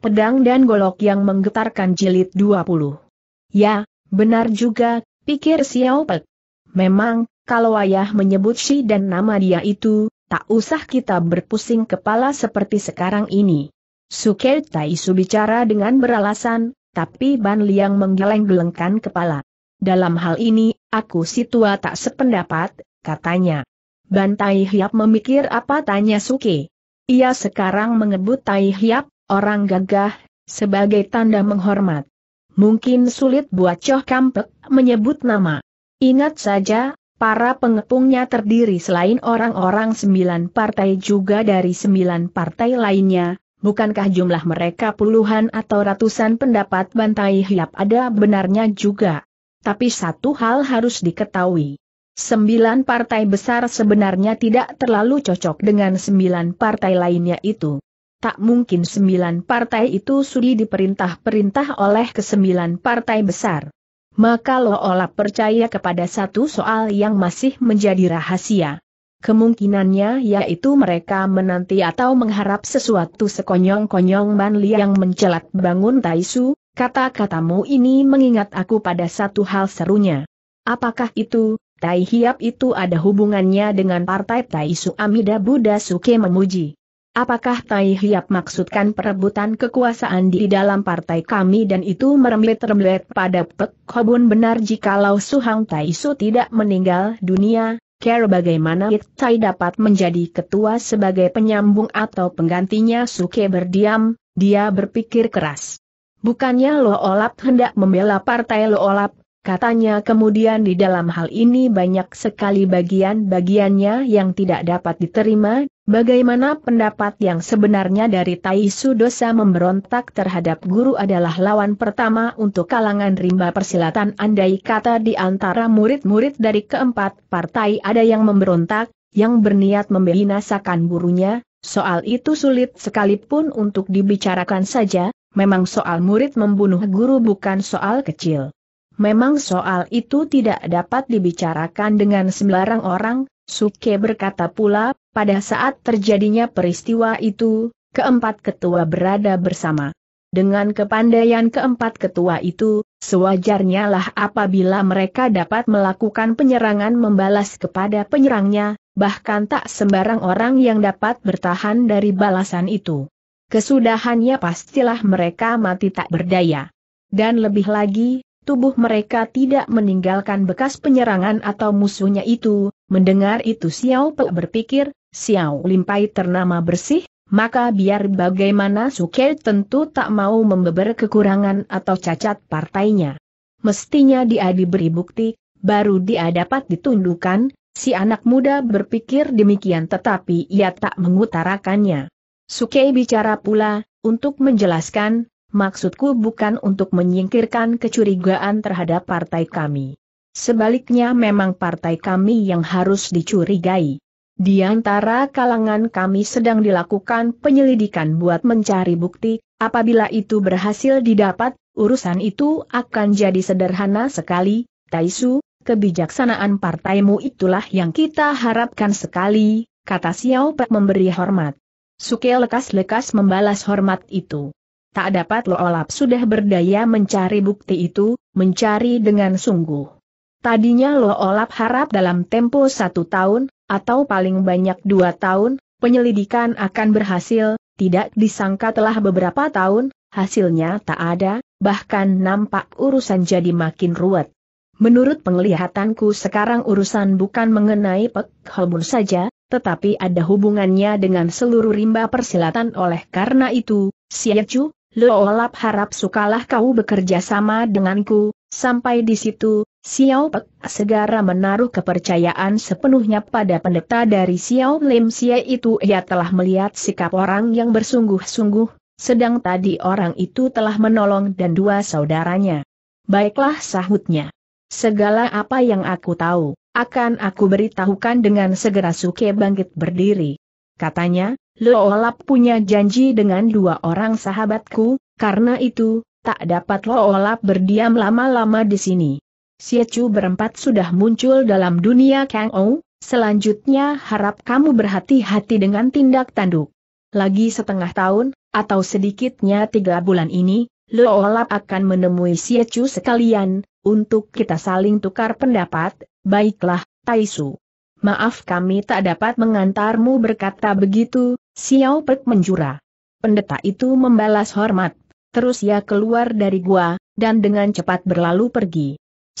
Pedang dan Golok yang menggetarkan jilid 20. Ya, benar juga, pikir Xiao Pek. Memang, kalau ayah menyebut si dan nama dia itu, tak usah kita berpusing kepala seperti sekarang ini. Suke Taisu bicara dengan beralasan, tapi Ban Liang menggeleng-gelengkan kepala. Dalam hal ini, aku si tua tak sependapat, katanya. Ban Tai Hiap memikir apa tanya Suke. Ia sekarang mengebut Tai Hiap orang gagah, sebagai tanda menghormat. Mungkin sulit buat Choh Kampek menyebut nama. Ingat saja, para pengepungnya terdiri selain orang-orang sembilan partai juga dari sembilan partai lainnya, bukankah jumlah mereka puluhan atau ratusan pendapat bantai hiap ada benarnya juga. Tapi satu hal harus diketahui. Sembilan partai besar sebenarnya tidak terlalu cocok dengan sembilan partai lainnya itu. Tak mungkin sembilan partai itu sudi diperintah-perintah oleh kesembilan partai besar. Maka Loola percaya kepada satu soal yang masih menjadi rahasia. Kemungkinannya yaitu mereka menanti atau mengharap sesuatu sekonyong-konyong Ban yang mencelat bangun Taisu, kata-katamu ini mengingat aku pada satu hal serunya. Apakah itu, Tai Hiap itu ada hubungannya dengan partai Taisu Amida Buddha Suke memuji? Apakah Tai Hiap maksudkan perebutan kekuasaan di dalam partai kami dan itu merembet-rembet pada Pek Kobun benar jikalau Suhang Tai Su tidak meninggal dunia, care bagaimana It Tai dapat menjadi ketua sebagai penyambung atau penggantinya Suke berdiam, dia berpikir keras. Bukannya Lo Olap hendak membela partai Lo Olap, Katanya kemudian di dalam hal ini banyak sekali bagian-bagiannya yang tidak dapat diterima, Bagaimana pendapat yang sebenarnya dari Tai Su dosa memberontak terhadap guru adalah lawan pertama untuk kalangan rimba persilatan andai kata di antara murid-murid dari keempat partai ada yang memberontak, yang berniat membinasakan gurunya, soal itu sulit sekalipun untuk dibicarakan saja, memang soal murid membunuh guru bukan soal kecil. Memang soal itu tidak dapat dibicarakan dengan sembarang orang, Suke berkata pula, pada saat terjadinya peristiwa itu, keempat ketua berada bersama. Dengan kepandaian keempat ketua itu, sewajarnya lah apabila mereka dapat melakukan penyerangan membalas kepada penyerangnya, bahkan tak sembarang orang yang dapat bertahan dari balasan itu. Kesudahannya pastilah mereka mati tak berdaya. Dan lebih lagi, tubuh mereka tidak meninggalkan bekas penyerangan atau musuhnya itu, Mendengar itu Xiao Pe berpikir, Xiao Limpai ternama bersih, maka biar bagaimana Suke tentu tak mau membeber kekurangan atau cacat partainya. Mestinya dia diberi bukti, baru dia dapat ditundukkan, si anak muda berpikir demikian tetapi ia tak mengutarakannya. Suke bicara pula, untuk menjelaskan, maksudku bukan untuk menyingkirkan kecurigaan terhadap partai kami. Sebaliknya memang partai kami yang harus dicurigai. Di antara kalangan kami sedang dilakukan penyelidikan buat mencari bukti, apabila itu berhasil didapat, urusan itu akan jadi sederhana sekali, Taisu, kebijaksanaan partaimu itulah yang kita harapkan sekali, kata Xiao Pe memberi hormat. Suke lekas-lekas membalas hormat itu. Tak dapat Loolap sudah berdaya mencari bukti itu, mencari dengan sungguh. Tadinya Lo Olap harap dalam tempo satu tahun, atau paling banyak dua tahun, penyelidikan akan berhasil, tidak disangka telah beberapa tahun, hasilnya tak ada, bahkan nampak urusan jadi makin ruwet. Menurut penglihatanku sekarang urusan bukan mengenai Pek Holbun saja, tetapi ada hubungannya dengan seluruh rimba persilatan oleh karena itu, Siacu, Lo Olap harap sukalah kau bekerja sama denganku, sampai di situ, Xiao Pek segera menaruh kepercayaan sepenuhnya pada pendeta dari Xiao Lim Xie itu ia telah melihat sikap orang yang bersungguh-sungguh, sedang tadi orang itu telah menolong dan dua saudaranya. Baiklah sahutnya. Segala apa yang aku tahu, akan aku beritahukan dengan segera Suke bangkit berdiri. Katanya, Lo Loolap punya janji dengan dua orang sahabatku, karena itu, tak dapat Lo Loolap berdiam lama-lama di sini. Siacu berempat sudah muncul dalam dunia Kang Ou, selanjutnya harap kamu berhati-hati dengan tindak tanduk. Lagi setengah tahun, atau sedikitnya tiga bulan ini, Olap akan menemui Siacu sekalian, untuk kita saling tukar pendapat, baiklah, Taisu. Maaf kami tak dapat mengantarmu berkata begitu, Xiao Pek menjura. Pendeta itu membalas hormat, terus ia keluar dari gua, dan dengan cepat berlalu pergi.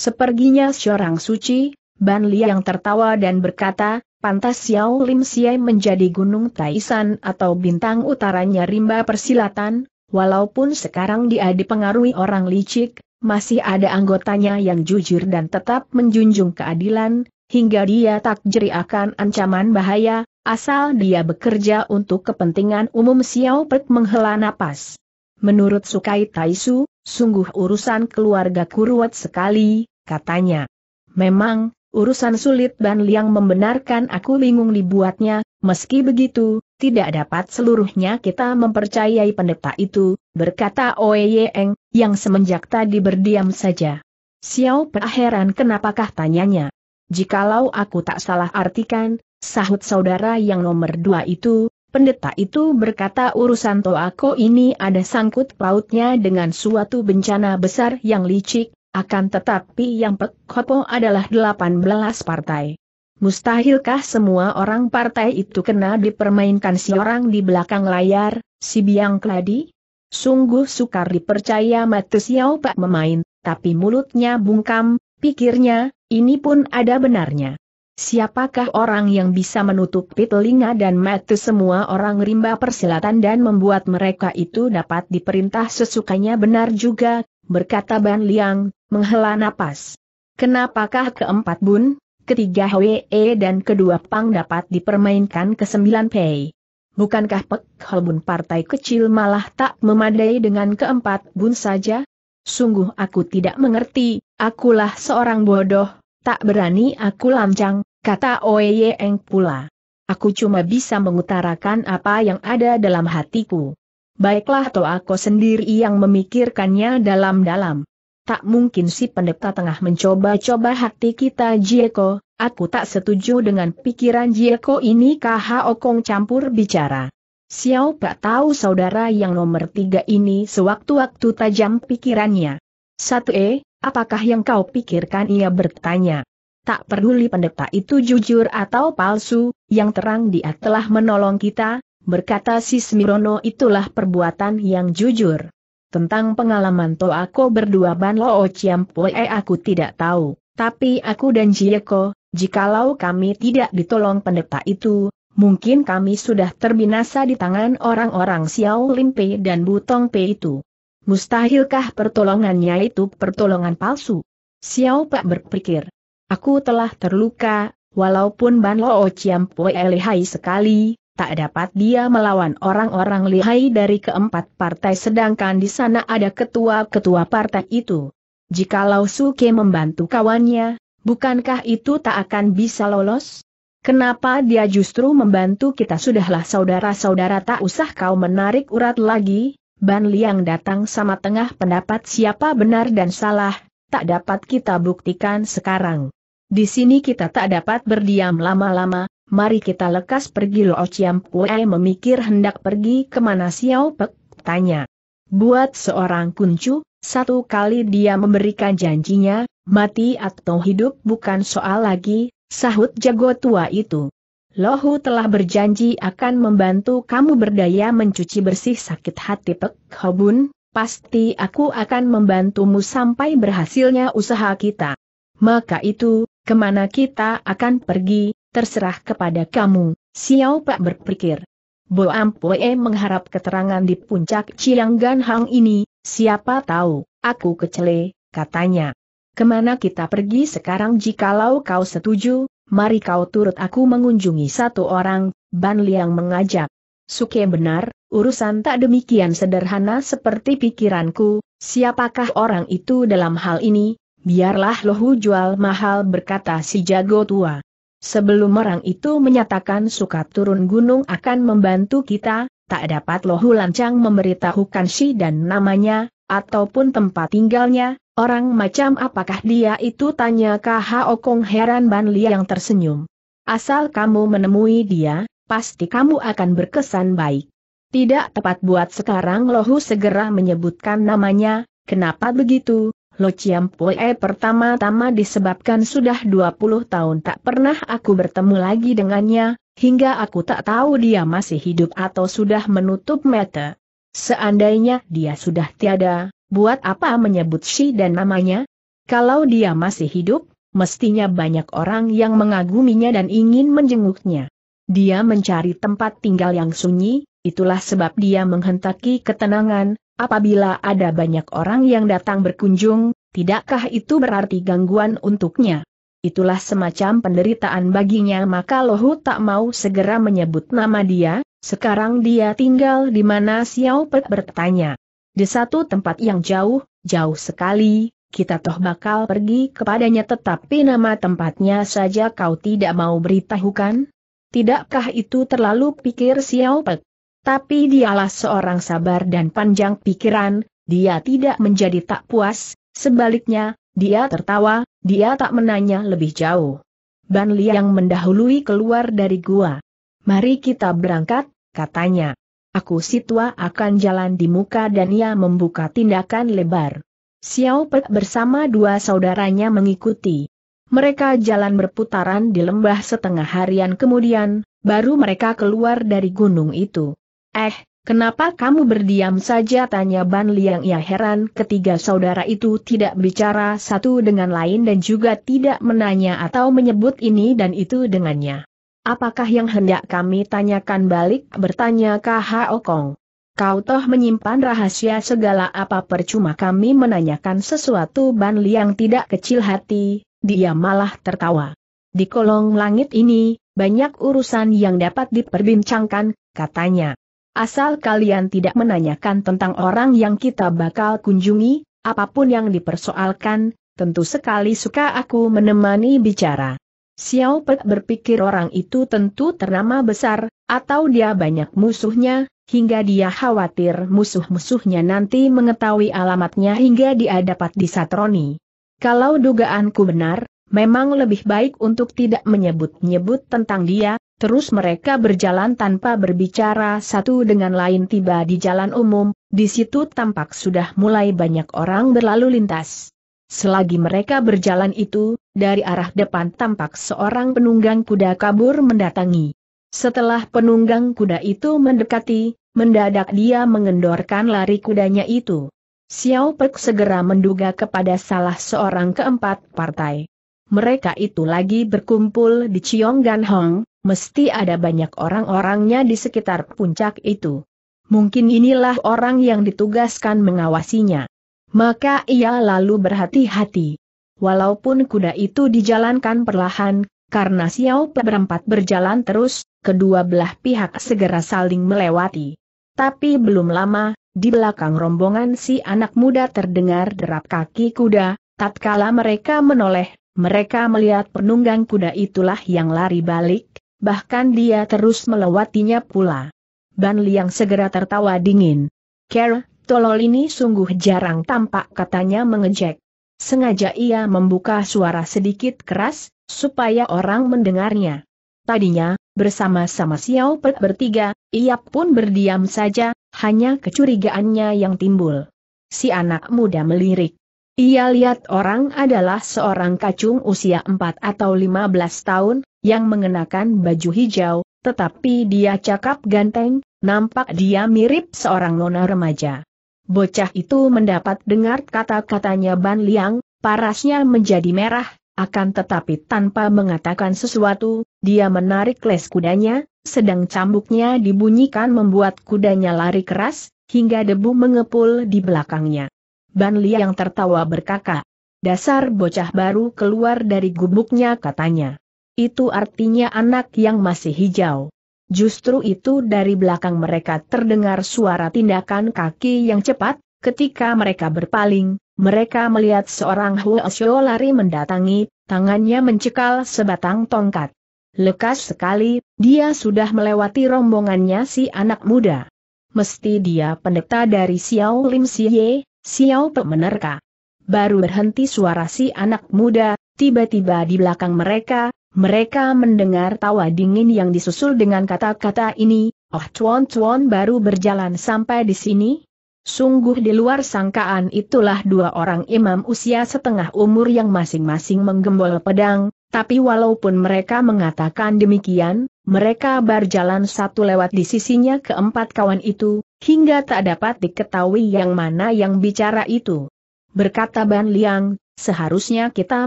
Seperginya seorang suci, Ban Liang tertawa dan berkata, pantas Xiao Lim Siai menjadi gunung Taisan atau bintang utaranya rimba persilatan, walaupun sekarang dia dipengaruhi orang licik, masih ada anggotanya yang jujur dan tetap menjunjung keadilan, hingga dia tak jeri akan ancaman bahaya, asal dia bekerja untuk kepentingan umum Xiao Pek menghela napas. Menurut Sukai Taisu, sungguh urusan keluarga kuruat sekali, katanya. Memang, urusan sulit Ban Liang membenarkan aku bingung dibuatnya, meski begitu, tidak dapat seluruhnya kita mempercayai pendeta itu, berkata Oe Eng yang semenjak tadi berdiam saja. Xiao Pe heran kenapakah tanyanya. Jikalau aku tak salah artikan, sahut saudara yang nomor dua itu, pendeta itu berkata urusan Toako ini ada sangkut pautnya dengan suatu bencana besar yang licik, akan tetapi yang pekopo adalah 18 partai. Mustahilkah semua orang partai itu kena dipermainkan si orang di belakang layar, si biang keladi? Sungguh sukar dipercaya mati siau Pak memain, tapi mulutnya bungkam, pikirnya, ini pun ada benarnya. Siapakah orang yang bisa menutupi telinga dan mati semua orang rimba persilatan dan membuat mereka itu dapat diperintah sesukanya benar juga, berkata Ban Liang, menghela napas. Kenapakah keempat Bun, ketiga Hwe e dan kedua Pang dapat dipermainkan ke sembilan Pei? Bukankah Pek Holbun partai kecil malah tak memadai dengan keempat Bun saja? Sungguh aku tidak mengerti, akulah seorang bodoh, tak berani aku lancang, kata Oe Eng pula. Aku cuma bisa mengutarakan apa yang ada dalam hatiku baiklah aku sendiri yang memikirkannya dalam-dalam. Tak mungkin si pendeta tengah mencoba-coba hati kita Jieko, aku tak setuju dengan pikiran Jieko ini KH Okong campur bicara. Xiao Pak tahu saudara yang nomor tiga ini sewaktu-waktu tajam pikirannya. Satu eh, apakah yang kau pikirkan ia bertanya. Tak peduli pendeta itu jujur atau palsu, yang terang dia telah menolong kita, Berkata si Smirono itulah perbuatan yang jujur. Tentang pengalaman to aku berdua Ban Loo Chiampue aku tidak tahu, tapi aku dan Jieko, jikalau kami tidak ditolong pendeta itu, mungkin kami sudah terbinasa di tangan orang-orang Xiao Limpe dan Butong Pe itu. Mustahilkah pertolongannya itu pertolongan palsu? Xiao Pak berpikir, aku telah terluka, walaupun Ban Loo Chiampue lihai sekali, tak dapat dia melawan orang-orang lihai dari keempat partai sedangkan di sana ada ketua-ketua partai itu. Jikalau Suke membantu kawannya, bukankah itu tak akan bisa lolos? Kenapa dia justru membantu kita sudahlah saudara-saudara tak usah kau menarik urat lagi, Ban Liang datang sama tengah pendapat siapa benar dan salah, tak dapat kita buktikan sekarang. Di sini kita tak dapat berdiam lama-lama, mari kita lekas pergi Lo Chiam Pue memikir hendak pergi kemana Xiao Pek, tanya. Buat seorang kuncu, satu kali dia memberikan janjinya, mati atau hidup bukan soal lagi, sahut jago tua itu. Lohu telah berjanji akan membantu kamu berdaya mencuci bersih sakit hati Pek Hobun, pasti aku akan membantumu sampai berhasilnya usaha kita. Maka itu, kemana kita akan pergi, terserah kepada kamu, Xiao Pak berpikir. Bo Ampue mengharap keterangan di puncak Cianggan Hang ini, siapa tahu, aku kecele, katanya. Kemana kita pergi sekarang jikalau kau setuju, mari kau turut aku mengunjungi satu orang, Ban Liang mengajak. Suke benar, urusan tak demikian sederhana seperti pikiranku, siapakah orang itu dalam hal ini, biarlah lohu jual mahal berkata si jago tua. Sebelum orang itu menyatakan suka turun gunung akan membantu kita, tak dapat lohu lancang memberitahukan si dan namanya, ataupun tempat tinggalnya, orang macam apakah dia itu tanya KH Okong heran Ban Li yang tersenyum. Asal kamu menemui dia, pasti kamu akan berkesan baik. Tidak tepat buat sekarang lohu segera menyebutkan namanya, kenapa begitu, Lo Chiam Poe pertama-tama disebabkan sudah 20 tahun tak pernah aku bertemu lagi dengannya, hingga aku tak tahu dia masih hidup atau sudah menutup mata. Seandainya dia sudah tiada, buat apa menyebut si dan namanya? Kalau dia masih hidup, mestinya banyak orang yang mengaguminya dan ingin menjenguknya. Dia mencari tempat tinggal yang sunyi, itulah sebab dia menghentaki ketenangan, Apabila ada banyak orang yang datang berkunjung, tidakkah itu berarti gangguan untuknya? Itulah semacam penderitaan baginya maka Lohu tak mau segera menyebut nama dia, sekarang dia tinggal di mana Xiao Pe bertanya. Di satu tempat yang jauh, jauh sekali, kita toh bakal pergi kepadanya tetapi nama tempatnya saja kau tidak mau beritahukan? Tidakkah itu terlalu pikir Xiao Pe? Tapi dialah seorang sabar dan panjang pikiran, dia tidak menjadi tak puas, sebaliknya, dia tertawa, dia tak menanya lebih jauh. Ban Liang mendahului keluar dari gua. Mari kita berangkat, katanya. Aku Sitwa akan jalan di muka dan ia membuka tindakan lebar. Xiao Pe bersama dua saudaranya mengikuti. Mereka jalan berputaran di lembah setengah harian kemudian, baru mereka keluar dari gunung itu. Eh, kenapa kamu berdiam saja tanya Ban Liang ya heran ketiga saudara itu tidak bicara satu dengan lain dan juga tidak menanya atau menyebut ini dan itu dengannya. Apakah yang hendak kami tanyakan balik bertanya KH Okong. Kau toh menyimpan rahasia segala apa percuma kami menanyakan sesuatu Ban Liang tidak kecil hati, dia malah tertawa. Di kolong langit ini, banyak urusan yang dapat diperbincangkan, katanya. Asal kalian tidak menanyakan tentang orang yang kita bakal kunjungi, apapun yang dipersoalkan, tentu sekali suka aku menemani bicara. Xiao Pek berpikir orang itu tentu ternama besar, atau dia banyak musuhnya, hingga dia khawatir musuh-musuhnya nanti mengetahui alamatnya hingga dia dapat disatroni. Kalau dugaanku benar, memang lebih baik untuk tidak menyebut-nyebut tentang dia, Terus mereka berjalan tanpa berbicara satu dengan lain tiba di jalan umum, di situ tampak sudah mulai banyak orang berlalu lintas. Selagi mereka berjalan itu, dari arah depan tampak seorang penunggang kuda kabur mendatangi. Setelah penunggang kuda itu mendekati, mendadak dia mengendorkan lari kudanya itu. Xiao Pek segera menduga kepada salah seorang keempat partai. Mereka itu lagi berkumpul di Chiong Gan Hong, Mesti ada banyak orang-orangnya di sekitar puncak itu. Mungkin inilah orang yang ditugaskan mengawasinya. Maka ia lalu berhati-hati. Walaupun kuda itu dijalankan perlahan, karena Xiao Pe berempat berjalan terus, kedua belah pihak segera saling melewati. Tapi belum lama, di belakang rombongan si anak muda terdengar derap kaki kuda, tatkala mereka menoleh, mereka melihat penunggang kuda itulah yang lari balik, bahkan dia terus melewatinya pula. Ban Liang segera tertawa dingin. Ker, tolol ini sungguh jarang tampak katanya mengejek. Sengaja ia membuka suara sedikit keras, supaya orang mendengarnya. Tadinya, bersama-sama Xiao Pek bertiga, ia pun berdiam saja, hanya kecurigaannya yang timbul. Si anak muda melirik. Ia lihat orang adalah seorang kacung usia 4 atau 15 tahun, yang mengenakan baju hijau, tetapi dia cakap ganteng, nampak dia mirip seorang nona remaja. Bocah itu mendapat dengar kata-katanya Ban Liang, parasnya menjadi merah, akan tetapi tanpa mengatakan sesuatu, dia menarik les kudanya, sedang cambuknya dibunyikan membuat kudanya lari keras, hingga debu mengepul di belakangnya. Ban Liang tertawa berkaka. Dasar bocah baru keluar dari gubuknya katanya itu artinya anak yang masih hijau. Justru itu dari belakang mereka terdengar suara tindakan kaki yang cepat, ketika mereka berpaling, mereka melihat seorang Huo lari mendatangi, tangannya mencekal sebatang tongkat. Lekas sekali, dia sudah melewati rombongannya si anak muda. Mesti dia pendeta dari Xiao Lim Siye, Xiao Pemenerka. Baru berhenti suara si anak muda, tiba-tiba di belakang mereka, mereka mendengar tawa dingin yang disusul dengan kata-kata ini, oh ah, cuan-cuan baru berjalan sampai di sini? Sungguh di luar sangkaan itulah dua orang imam usia setengah umur yang masing-masing menggembol pedang, tapi walaupun mereka mengatakan demikian, mereka berjalan satu lewat di sisinya keempat kawan itu, hingga tak dapat diketahui yang mana yang bicara itu berkata Ban Liang, seharusnya kita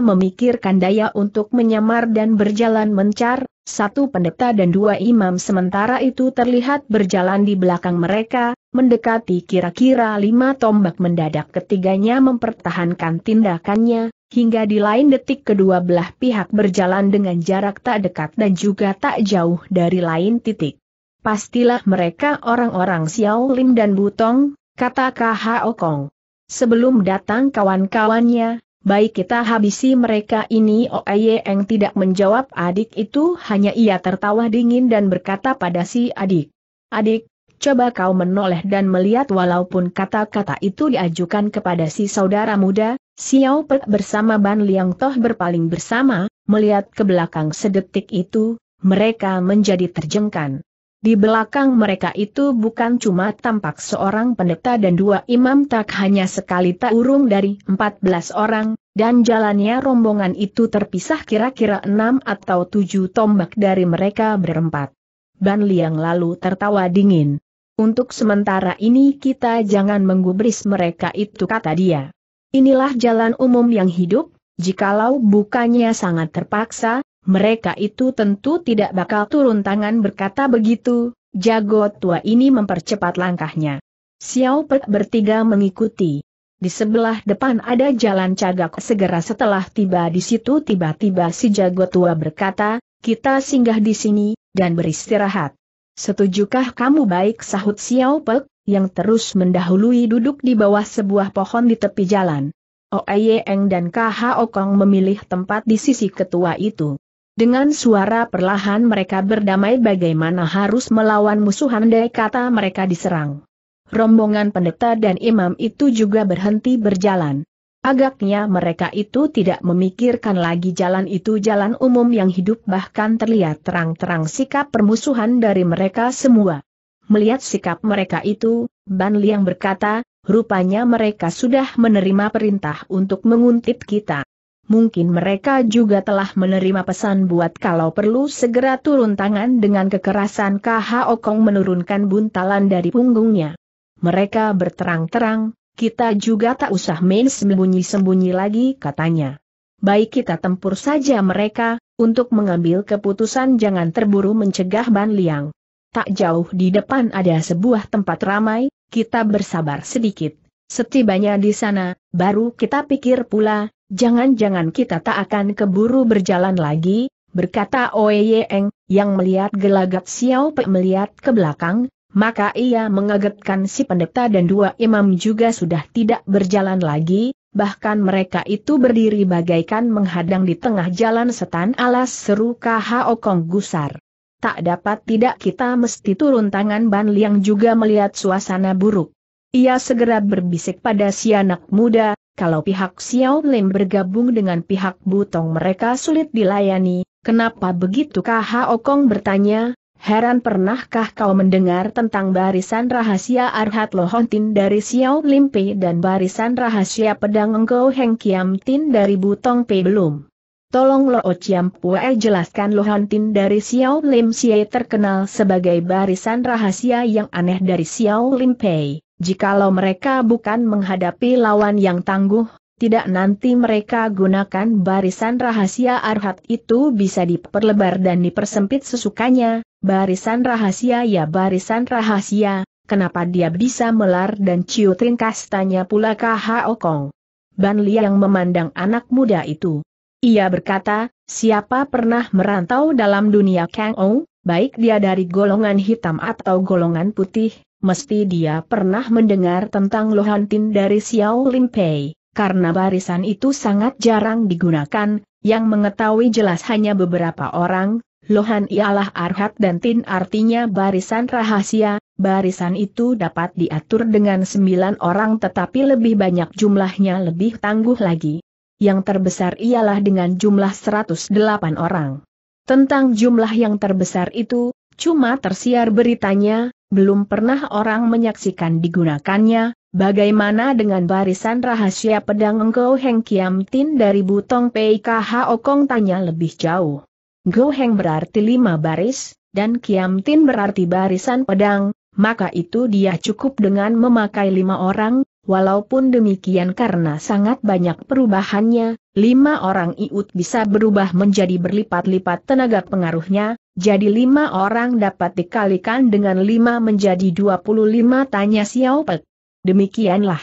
memikirkan daya untuk menyamar dan berjalan mencar, satu pendeta dan dua imam sementara itu terlihat berjalan di belakang mereka, mendekati kira-kira lima tombak mendadak ketiganya mempertahankan tindakannya, hingga di lain detik kedua belah pihak berjalan dengan jarak tak dekat dan juga tak jauh dari lain titik. Pastilah mereka orang-orang Xiao Lim dan Butong, kata Kha Okong sebelum datang kawan-kawannya, baik kita habisi mereka ini Oye yang tidak menjawab adik itu hanya ia tertawa dingin dan berkata pada si adik. Adik, coba kau menoleh dan melihat walaupun kata-kata itu diajukan kepada si saudara muda, Xiao Pe bersama Ban Liang Toh berpaling bersama, melihat ke belakang sedetik itu, mereka menjadi terjengkan. Di belakang mereka itu bukan cuma tampak seorang pendeta dan dua imam tak hanya sekali tak urung dari 14 orang, dan jalannya rombongan itu terpisah kira-kira enam atau tujuh tombak dari mereka berempat. Ban Liang lalu tertawa dingin. Untuk sementara ini kita jangan menggubris mereka itu kata dia. Inilah jalan umum yang hidup, jikalau bukannya sangat terpaksa, mereka itu tentu tidak bakal turun tangan berkata begitu, jago tua ini mempercepat langkahnya. Xiao Pe bertiga mengikuti. Di sebelah depan ada jalan cagak segera setelah tiba di situ tiba-tiba si jago tua berkata, kita singgah di sini, dan beristirahat. Setujukah kamu baik sahut Xiao Pe, yang terus mendahului duduk di bawah sebuah pohon di tepi jalan. Eng dan KH Okong memilih tempat di sisi ketua itu. Dengan suara perlahan mereka berdamai bagaimana harus melawan musuh handai kata mereka diserang. Rombongan pendeta dan imam itu juga berhenti berjalan. Agaknya mereka itu tidak memikirkan lagi jalan itu jalan umum yang hidup bahkan terlihat terang-terang sikap permusuhan dari mereka semua. Melihat sikap mereka itu, Ban Liang berkata, rupanya mereka sudah menerima perintah untuk menguntit kita mungkin mereka juga telah menerima pesan buat kalau perlu segera turun tangan dengan kekerasan Kh Okong menurunkan buntalan dari punggungnya. Mereka berterang-terang, kita juga tak usah main sembunyi-sembunyi lagi katanya. Baik kita tempur saja mereka, untuk mengambil keputusan jangan terburu mencegah Ban Liang. Tak jauh di depan ada sebuah tempat ramai, kita bersabar sedikit. Setibanya di sana, baru kita pikir pula, jangan-jangan kita tak akan keburu berjalan lagi, berkata Oe yang melihat gelagat Xiao Pe melihat ke belakang, maka ia mengagetkan si pendeta dan dua imam juga sudah tidak berjalan lagi, bahkan mereka itu berdiri bagaikan menghadang di tengah jalan setan alas seru Khao Kong gusar. Tak dapat tidak kita mesti turun tangan Ban Liang juga melihat suasana buruk. Ia segera berbisik pada si anak muda, kalau pihak Xiao Lim bergabung dengan pihak Butong mereka sulit dilayani, kenapa begitu Kah Okong bertanya, heran pernahkah kau mendengar tentang barisan rahasia Arhat Lohontin dari Xiao Lim Pei dan barisan rahasia pedang Engkau Heng Kiam Tin dari Butong Pei belum? Tolong Lo Ociam Pue jelaskan Lohontin dari Xiao Lim Xie terkenal sebagai barisan rahasia yang aneh dari Xiao Lim Pei. Jikalau mereka bukan menghadapi lawan yang tangguh, tidak nanti mereka gunakan barisan rahasia arhat itu bisa diperlebar dan dipersempit sesukanya, barisan rahasia ya barisan rahasia, kenapa dia bisa melar dan ciut ringkas tanya pula KH Kong. Ban Liang memandang anak muda itu. Ia berkata, siapa pernah merantau dalam dunia Kang baik dia dari golongan hitam atau golongan putih, mesti dia pernah mendengar tentang Lohantin dari Xiao Limpei, karena barisan itu sangat jarang digunakan, yang mengetahui jelas hanya beberapa orang, Lohan ialah Arhat dan Tin artinya barisan rahasia, barisan itu dapat diatur dengan sembilan orang tetapi lebih banyak jumlahnya lebih tangguh lagi. Yang terbesar ialah dengan jumlah 108 orang. Tentang jumlah yang terbesar itu, cuma tersiar beritanya, belum pernah orang menyaksikan digunakannya, bagaimana dengan barisan rahasia pedang Ngo Heng Kiam Tin dari Butong PKH Okong tanya lebih jauh. Ngo Heng berarti lima baris, dan Kiam Tin berarti barisan pedang, maka itu dia cukup dengan memakai lima orang, walaupun demikian karena sangat banyak perubahannya, lima orang iut bisa berubah menjadi berlipat-lipat tenaga pengaruhnya, jadi lima orang dapat dikalikan dengan lima menjadi dua puluh lima tanya Xiao Pek. Demikianlah.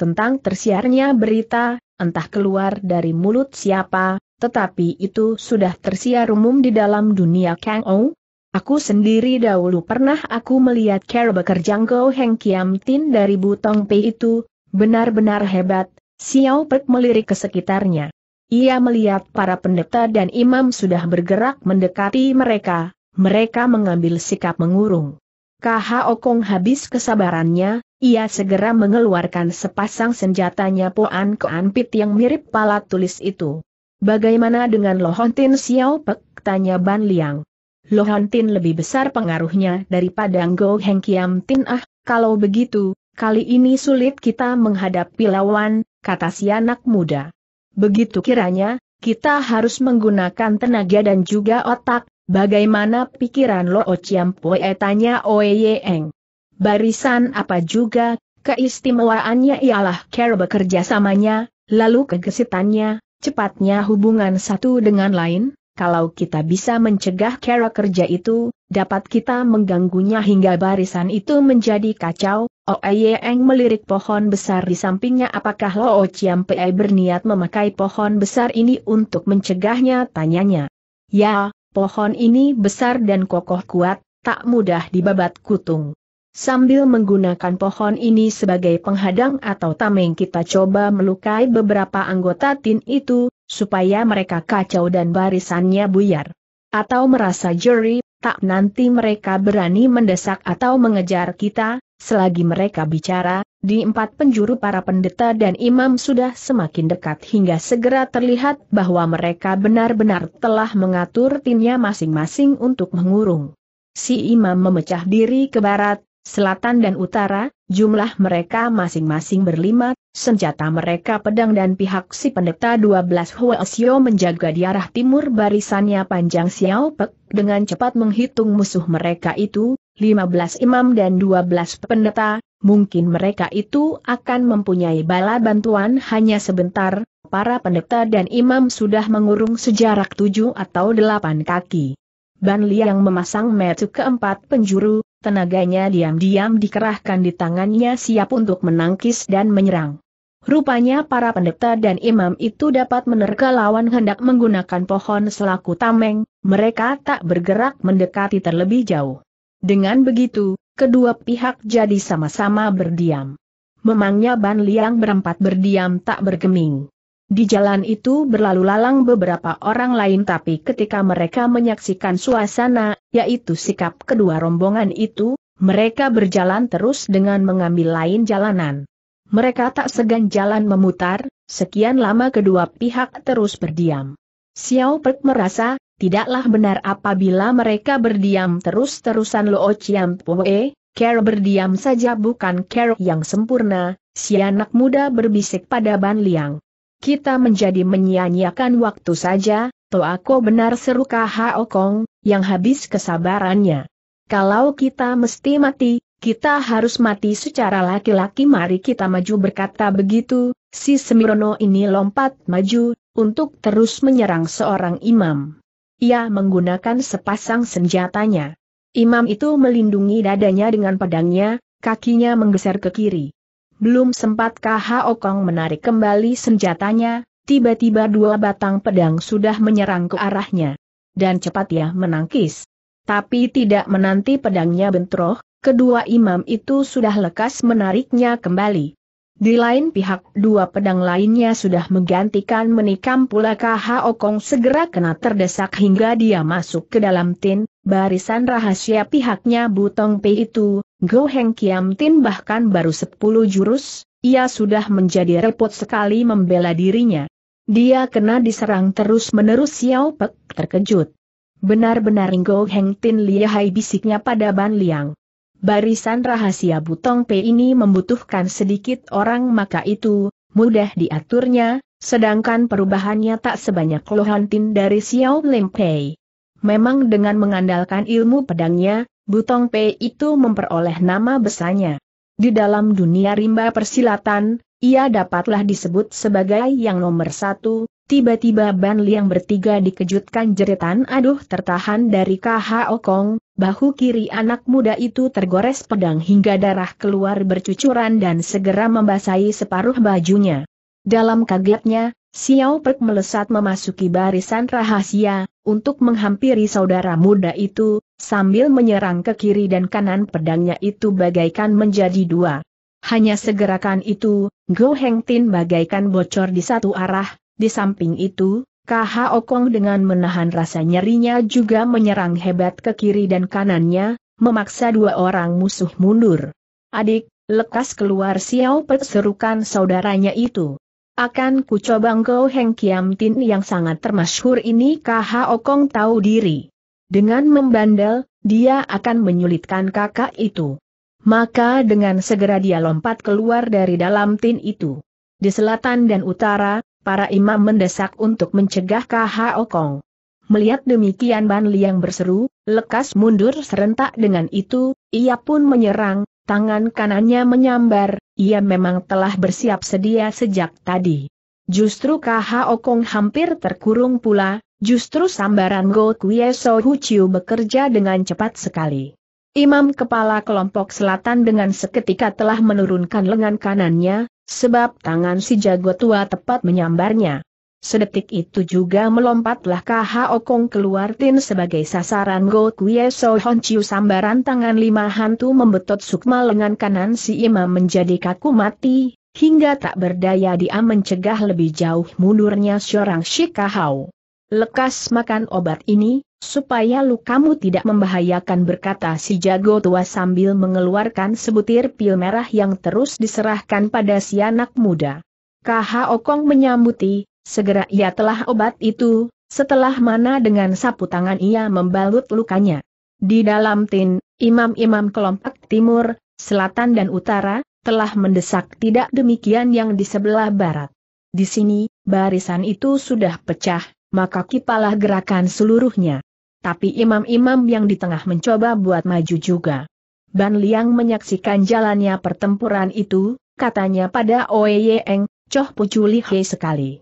Tentang tersiarnya berita, entah keluar dari mulut siapa, tetapi itu sudah tersiar umum di dalam dunia Kang Ou. Aku sendiri dahulu pernah aku melihat cara bekerja Go Heng Kiam Tin dari Butong Pei itu, benar-benar hebat, Xiao Pek melirik ke sekitarnya. Ia melihat para pendeta dan imam sudah bergerak mendekati mereka, mereka mengambil sikap mengurung. KH Okong habis kesabarannya, ia segera mengeluarkan sepasang senjatanya Poan Keanpit yang mirip palat tulis itu. Bagaimana dengan Lohontin Xiao Pek? tanya Ban Liang. Lohontin lebih besar pengaruhnya daripada Nggo Heng Kiam Tin Ah, kalau begitu, kali ini sulit kita menghadapi lawan, kata si anak muda. Begitu kiranya, kita harus menggunakan tenaga dan juga otak, bagaimana pikiran Lo Chiampue eh, tanya Oe Barisan apa juga, keistimewaannya ialah care bekerja samanya, lalu kegesitannya, cepatnya hubungan satu dengan lain, kalau kita bisa mencegah cara kerja itu, dapat kita mengganggunya hingga barisan itu menjadi kacau. Oeyeng melirik pohon besar di sampingnya apakah Lo Chiampei berniat memakai pohon besar ini untuk mencegahnya tanyanya. Ya, pohon ini besar dan kokoh kuat, tak mudah dibabat kutung. Sambil menggunakan pohon ini sebagai penghadang atau tameng kita coba melukai beberapa anggota tin itu, supaya mereka kacau dan barisannya buyar. Atau merasa jeri, tak nanti mereka berani mendesak atau mengejar kita, selagi mereka bicara, di empat penjuru para pendeta dan imam sudah semakin dekat hingga segera terlihat bahwa mereka benar-benar telah mengatur timnya masing-masing untuk mengurung. Si imam memecah diri ke barat, selatan dan utara, jumlah mereka masing-masing berlima, senjata mereka pedang dan pihak si pendeta 12 Huasio menjaga di arah timur barisannya panjang Xiao Pek dengan cepat menghitung musuh mereka itu, 15 imam dan 12 pendeta, mungkin mereka itu akan mempunyai bala bantuan hanya sebentar, para pendeta dan imam sudah mengurung sejarak tujuh atau delapan kaki. Ban Liang memasang metu keempat penjuru, tenaganya diam-diam dikerahkan di tangannya siap untuk menangkis dan menyerang. Rupanya para pendeta dan imam itu dapat menerka lawan hendak menggunakan pohon selaku tameng, mereka tak bergerak mendekati terlebih jauh. Dengan begitu, kedua pihak jadi sama-sama berdiam. Memangnya Ban Liang berempat berdiam tak bergeming. Di jalan itu berlalu lalang beberapa orang lain tapi ketika mereka menyaksikan suasana, yaitu sikap kedua rombongan itu, mereka berjalan terus dengan mengambil lain jalanan. Mereka tak segan jalan memutar, sekian lama kedua pihak terus berdiam. Xiao Pek merasa, tidaklah benar apabila mereka berdiam terus-terusan Luo Chiam Pue, Care berdiam saja bukan care yang sempurna, si anak muda berbisik pada Ban Liang kita menjadi menyia-nyiakan waktu saja, Toh aku benar seru K.H.O. Kong, yang habis kesabarannya. Kalau kita mesti mati, kita harus mati secara laki-laki mari kita maju berkata begitu, si Semirono ini lompat maju, untuk terus menyerang seorang imam. Ia menggunakan sepasang senjatanya. Imam itu melindungi dadanya dengan pedangnya, kakinya menggeser ke kiri. Belum sempat KH Okong menarik kembali senjatanya, tiba-tiba dua batang pedang sudah menyerang ke arahnya. Dan cepat ia menangkis. Tapi tidak menanti pedangnya bentroh, kedua imam itu sudah lekas menariknya kembali. Di lain pihak, dua pedang lainnya sudah menggantikan menikam pula KHO Kong segera kena terdesak hingga dia masuk ke dalam tin, barisan rahasia pihaknya Butong Pei itu, Go Heng Kiam Tin bahkan baru 10 jurus, ia sudah menjadi repot sekali membela dirinya. Dia kena diserang terus-menerus Xiao Pek terkejut. Benar-benar Go Heng Tin lihai bisiknya pada Ban Liang. Barisan rahasia Butong P ini membutuhkan sedikit orang maka itu, mudah diaturnya, sedangkan perubahannya tak sebanyak Lohantin dari Xiao Lim Pei. Memang dengan mengandalkan ilmu pedangnya, Butong P itu memperoleh nama besarnya. Di dalam dunia rimba persilatan, ia dapatlah disebut sebagai yang nomor satu, Tiba-tiba Ban Liang bertiga dikejutkan jeritan aduh tertahan dari KHO Kong, bahu kiri anak muda itu tergores pedang hingga darah keluar bercucuran dan segera membasahi separuh bajunya. Dalam kagetnya, Xiao Pek melesat memasuki barisan rahasia, untuk menghampiri saudara muda itu, sambil menyerang ke kiri dan kanan pedangnya itu bagaikan menjadi dua. Hanya segerakan itu, Go Heng Tin bagaikan bocor di satu arah, di samping itu, KH Okong dengan menahan rasa nyerinya juga menyerang hebat ke kiri dan kanannya, memaksa dua orang musuh mundur. Adik, lekas keluar Xiao perserukan saudaranya itu. Akan ku coba engkau Heng Kiam Tin yang sangat termasyhur ini KH Okong tahu diri. Dengan membandel, dia akan menyulitkan kakak itu. Maka dengan segera dia lompat keluar dari dalam tin itu. Di selatan dan utara, para imam mendesak untuk mencegah KHO Okong. Melihat demikian Ban Liang berseru, lekas mundur serentak dengan itu, ia pun menyerang, tangan kanannya menyambar, ia memang telah bersiap sedia sejak tadi. Justru KHO Okong hampir terkurung pula, justru sambaran Go Kuye So Huchiu bekerja dengan cepat sekali. Imam Kepala Kelompok Selatan dengan seketika telah menurunkan lengan kanannya, Sebab tangan si jago tua tepat menyambarnya. Sedetik itu juga melompatlah KH Okong keluar tin sebagai sasaran Go Kuye So Hon Chiu sambaran tangan lima hantu membetot sukma lengan kanan si imam menjadi kaku mati, hingga tak berdaya dia mencegah lebih jauh mundurnya seorang Shikahau. Lekas makan obat ini, Supaya lukamu tidak membahayakan berkata si jago tua sambil mengeluarkan sebutir pil merah yang terus diserahkan pada si anak muda. Kaha Okong menyambuti, segera ia telah obat itu, setelah mana dengan sapu tangan ia membalut lukanya. Di dalam tin, imam-imam kelompok timur, selatan dan utara, telah mendesak tidak demikian yang di sebelah barat. Di sini, barisan itu sudah pecah, maka kipalah gerakan seluruhnya tapi imam-imam yang di tengah mencoba buat maju juga. Ban Liang menyaksikan jalannya pertempuran itu, katanya pada Oe Eng, Coh Pucu Lihe sekali.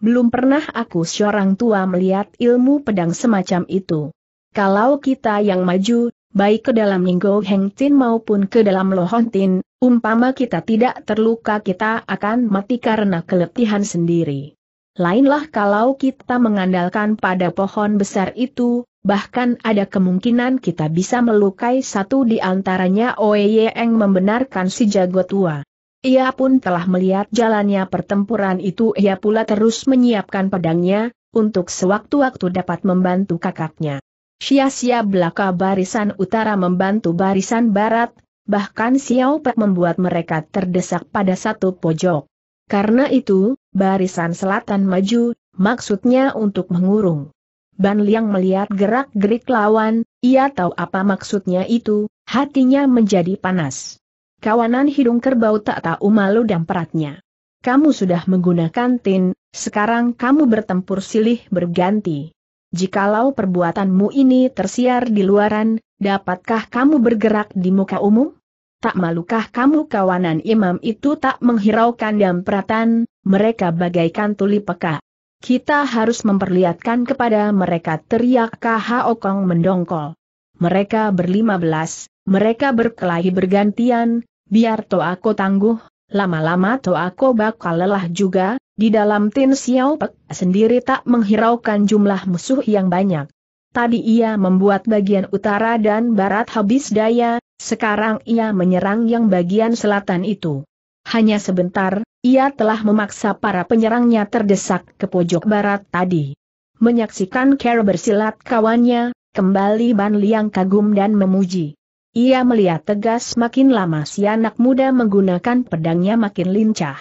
Belum pernah aku seorang tua melihat ilmu pedang semacam itu. Kalau kita yang maju, baik ke dalam Ninggo Heng Tin maupun ke dalam Lohon Tin, umpama kita tidak terluka kita akan mati karena keletihan sendiri. Lainlah kalau kita mengandalkan pada pohon besar itu, Bahkan ada kemungkinan kita bisa melukai satu di antaranya Oe Yeeng membenarkan si jago tua. Ia pun telah melihat jalannya pertempuran itu ia pula terus menyiapkan pedangnya, untuk sewaktu-waktu dapat membantu kakaknya. Sia-sia belaka barisan utara membantu barisan barat, bahkan Xiao Pek membuat mereka terdesak pada satu pojok. Karena itu, barisan selatan maju, maksudnya untuk mengurung. Ban Liang melihat gerak-gerik lawan, ia tahu apa maksudnya itu, hatinya menjadi panas. Kawanan hidung kerbau tak tahu malu dan peratnya. Kamu sudah menggunakan tin, sekarang kamu bertempur silih berganti. Jikalau perbuatanmu ini tersiar di luaran, dapatkah kamu bergerak di muka umum? Tak malukah kamu kawanan imam itu tak menghiraukan dan peratan, mereka bagaikan tuli peka. Kita harus memperlihatkan kepada mereka teriak KH Okong mendongkol. Mereka berlima belas, mereka berkelahi bergantian, biar aku tangguh, lama-lama aku bakal lelah juga, di dalam Tin Xiao Pek sendiri tak menghiraukan jumlah musuh yang banyak. Tadi ia membuat bagian utara dan barat habis daya, sekarang ia menyerang yang bagian selatan itu. Hanya sebentar, ia telah memaksa para penyerangnya terdesak ke pojok barat tadi. Menyaksikan Kerr bersilat kawannya, kembali Ban Liang kagum dan memuji. Ia melihat tegas makin lama si anak muda menggunakan pedangnya makin lincah.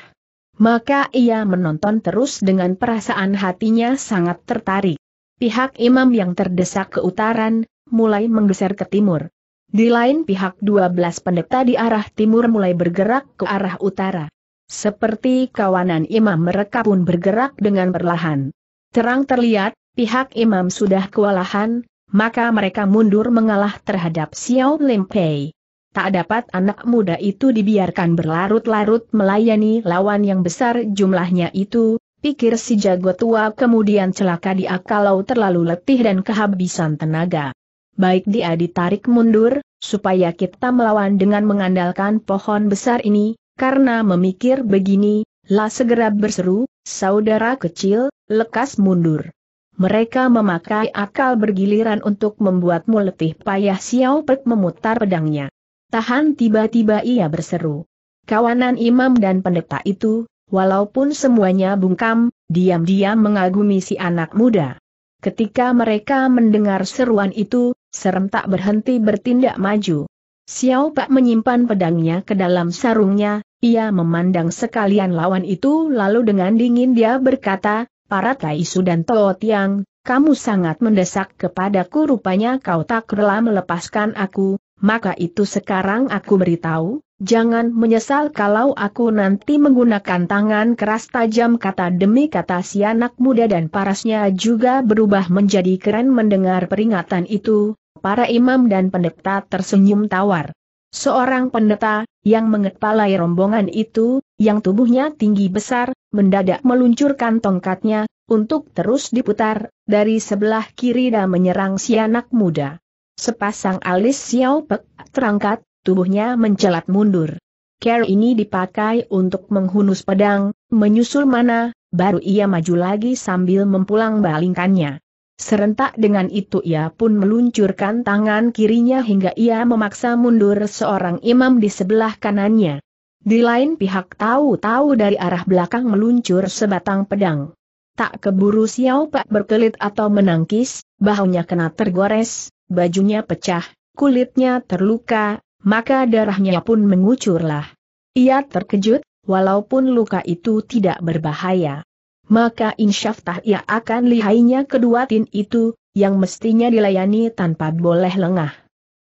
Maka ia menonton terus dengan perasaan hatinya sangat tertarik. Pihak imam yang terdesak ke utaran, mulai menggeser ke timur. Di lain pihak 12 pendeta di arah timur mulai bergerak ke arah utara. Seperti kawanan imam mereka pun bergerak dengan perlahan. Terang terlihat, pihak imam sudah kewalahan, maka mereka mundur mengalah terhadap Xiao Limpei. Tak dapat anak muda itu dibiarkan berlarut-larut melayani lawan yang besar jumlahnya itu, pikir si jago tua kemudian celaka dia kalau terlalu letih dan kehabisan tenaga. Baik dia ditarik mundur, supaya kita melawan dengan mengandalkan pohon besar ini, karena memikir begini, La segera berseru, saudara kecil, lekas mundur. Mereka memakai akal bergiliran untuk membuatmu letih payah Xiao Pek memutar pedangnya. Tahan tiba-tiba ia berseru. Kawanan imam dan pendeta itu, walaupun semuanya bungkam, diam-diam mengagumi si anak muda. Ketika mereka mendengar seruan itu, serentak berhenti bertindak maju. Xiao Pak menyimpan pedangnya ke dalam sarungnya, ia memandang sekalian lawan itu lalu dengan dingin dia berkata, para Taisu dan Toot yang, kamu sangat mendesak kepadaku rupanya kau tak rela melepaskan aku, maka itu sekarang aku beritahu, jangan menyesal kalau aku nanti menggunakan tangan keras tajam kata demi kata si anak muda dan parasnya juga berubah menjadi keren mendengar peringatan itu, para imam dan pendeta tersenyum tawar. Seorang pendeta, yang mengepalai rombongan itu, yang tubuhnya tinggi besar, mendadak meluncurkan tongkatnya, untuk terus diputar, dari sebelah kiri dan menyerang si anak muda. Sepasang alis Xiao Pek terangkat, tubuhnya mencelat mundur. Care ini dipakai untuk menghunus pedang, menyusul mana, baru ia maju lagi sambil mempulang balingkannya. Serentak dengan itu ia pun meluncurkan tangan kirinya hingga ia memaksa mundur seorang imam di sebelah kanannya. Di lain pihak tahu-tahu dari arah belakang meluncur sebatang pedang. Tak keburu Xiao Pak berkelit atau menangkis, bahunya kena tergores, bajunya pecah, kulitnya terluka, maka darahnya pun mengucurlah. Ia terkejut, walaupun luka itu tidak berbahaya maka insyafah ia akan lihainya kedua tin itu, yang mestinya dilayani tanpa boleh lengah.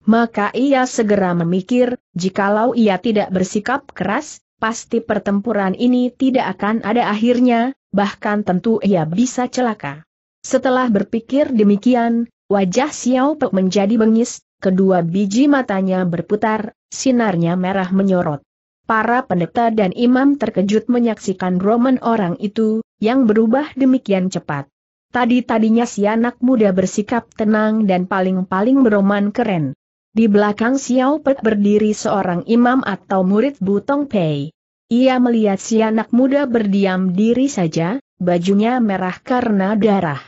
Maka ia segera memikir, jikalau ia tidak bersikap keras, pasti pertempuran ini tidak akan ada akhirnya, bahkan tentu ia bisa celaka. Setelah berpikir demikian, wajah Xiao Pe menjadi bengis, kedua biji matanya berputar, sinarnya merah menyorot. Para pendeta dan imam terkejut menyaksikan roman orang itu, yang berubah demikian cepat. Tadi-tadinya si anak muda bersikap tenang dan paling-paling beroman keren. Di belakang Xiao Pei berdiri seorang imam atau murid Butong Pei. Ia melihat si anak muda berdiam diri saja, bajunya merah karena darah.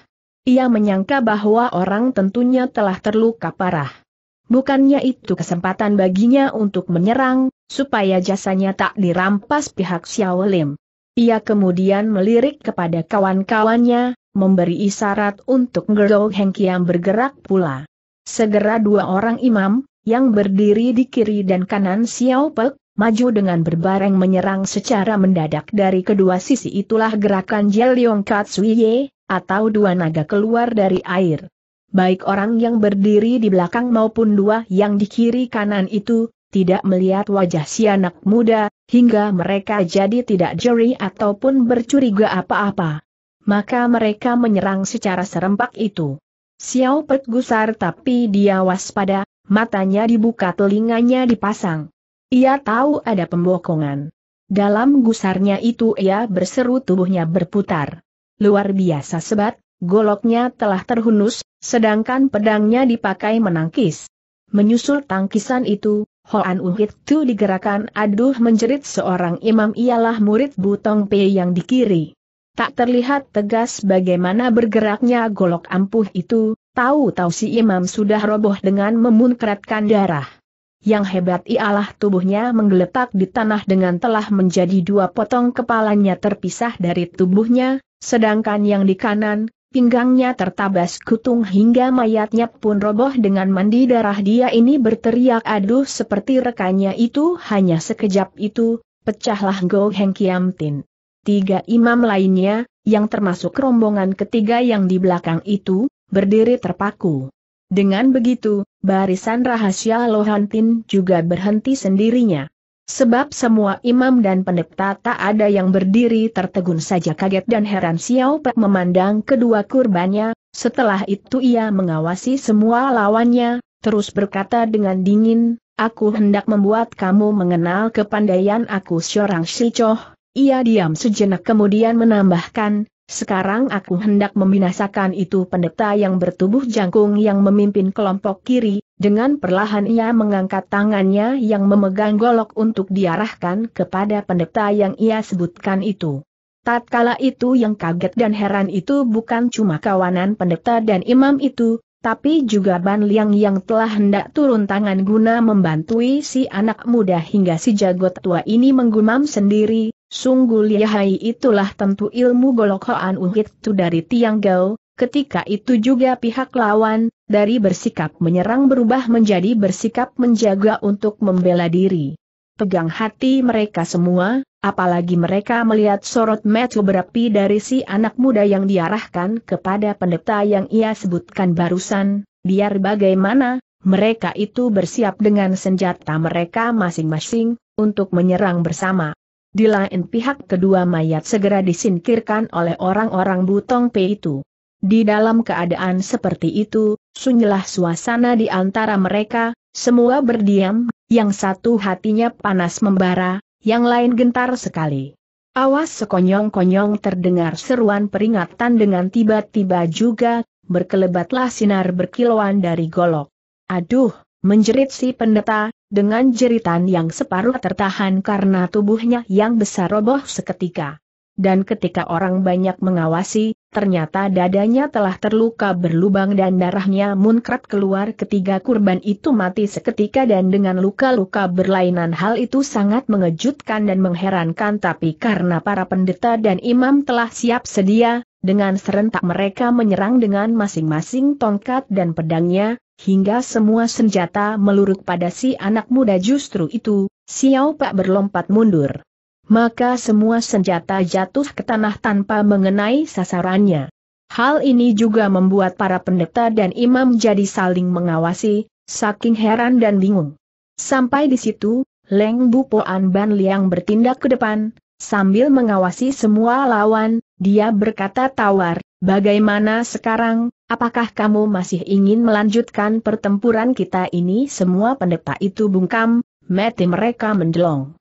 Ia menyangka bahwa orang tentunya telah terluka parah. Bukannya itu kesempatan baginya untuk menyerang, supaya jasanya tak dirampas pihak Xiao Lim. Ia kemudian melirik kepada kawan-kawannya, memberi isyarat untuk Heng Hengkiam bergerak pula. Segera dua orang imam, yang berdiri di kiri dan kanan Xiao Pek, maju dengan berbareng menyerang secara mendadak dari kedua sisi itulah gerakan Jeliong Katsuye, atau dua naga keluar dari air. Baik orang yang berdiri di belakang maupun dua yang di kiri kanan itu, tidak melihat wajah si anak muda, hingga mereka jadi tidak jeri ataupun bercuriga apa-apa. Maka mereka menyerang secara serempak itu. Xiao Pet gusar tapi dia waspada, matanya dibuka telinganya dipasang. Ia tahu ada pembokongan. Dalam gusarnya itu ia berseru tubuhnya berputar. Luar biasa sebat, goloknya telah terhunus, sedangkan pedangnya dipakai menangkis. Menyusul tangkisan itu, Hoan Uhit itu digerakkan aduh menjerit seorang imam ialah murid Butong Pei yang di kiri. Tak terlihat tegas bagaimana bergeraknya golok ampuh itu, tahu-tahu si imam sudah roboh dengan memunkratkan darah. Yang hebat ialah tubuhnya menggeletak di tanah dengan telah menjadi dua potong kepalanya terpisah dari tubuhnya, sedangkan yang di kanan, Pinggangnya tertabas kutung hingga mayatnya pun roboh dengan mandi darah dia ini berteriak aduh seperti rekannya itu hanya sekejap itu, pecahlah Go Heng Kiam Tin. Tiga imam lainnya, yang termasuk rombongan ketiga yang di belakang itu, berdiri terpaku. Dengan begitu, barisan rahasia lohantin juga berhenti sendirinya. Sebab semua imam dan pendeta tak ada yang berdiri tertegun saja kaget dan heran Xiao Pe memandang kedua kurbannya, setelah itu ia mengawasi semua lawannya, terus berkata dengan dingin, aku hendak membuat kamu mengenal kepandaian aku seorang silcoh. ia diam sejenak kemudian menambahkan, sekarang aku hendak membinasakan itu pendeta yang bertubuh jangkung yang memimpin kelompok kiri, dengan perlahan ia mengangkat tangannya yang memegang golok untuk diarahkan kepada pendeta yang ia sebutkan itu. Tatkala itu yang kaget dan heran itu bukan cuma kawanan pendeta dan imam itu, tapi juga Ban Liang yang telah hendak turun tangan guna membantui si anak muda hingga si jagot tua ini menggumam sendiri, sungguh lihai itulah tentu ilmu golok Hoan Uhit tu dari tiang Gao, Ketika itu juga pihak lawan, dari bersikap menyerang berubah menjadi bersikap menjaga untuk membela diri. Pegang hati mereka semua, apalagi mereka melihat sorot metu berapi dari si anak muda yang diarahkan kepada pendeta yang ia sebutkan barusan, biar bagaimana, mereka itu bersiap dengan senjata mereka masing-masing, untuk menyerang bersama. Di lain pihak kedua mayat segera disingkirkan oleh orang-orang Butong P itu. Di dalam keadaan seperti itu, sunyilah suasana di antara mereka, semua berdiam, yang satu hatinya panas membara, yang lain gentar sekali. Awas sekonyong-konyong terdengar seruan peringatan dengan tiba-tiba juga, berkelebatlah sinar berkilauan dari golok. Aduh, menjerit si pendeta, dengan jeritan yang separuh tertahan karena tubuhnya yang besar roboh seketika. Dan ketika orang banyak mengawasi, ternyata dadanya telah terluka berlubang dan darahnya munkrat keluar ketiga kurban itu mati seketika dan dengan luka-luka berlainan hal itu sangat mengejutkan dan mengherankan tapi karena para pendeta dan imam telah siap sedia, dengan serentak mereka menyerang dengan masing-masing tongkat dan pedangnya, hingga semua senjata meluruk pada si anak muda justru itu, Xiao Pak berlompat mundur maka semua senjata jatuh ke tanah tanpa mengenai sasarannya. Hal ini juga membuat para pendeta dan imam jadi saling mengawasi, saking heran dan bingung. Sampai di situ, Leng Bu An Ban Liang bertindak ke depan, sambil mengawasi semua lawan, dia berkata tawar, bagaimana sekarang, apakah kamu masih ingin melanjutkan pertempuran kita ini semua pendeta itu bungkam, mati mereka mendelong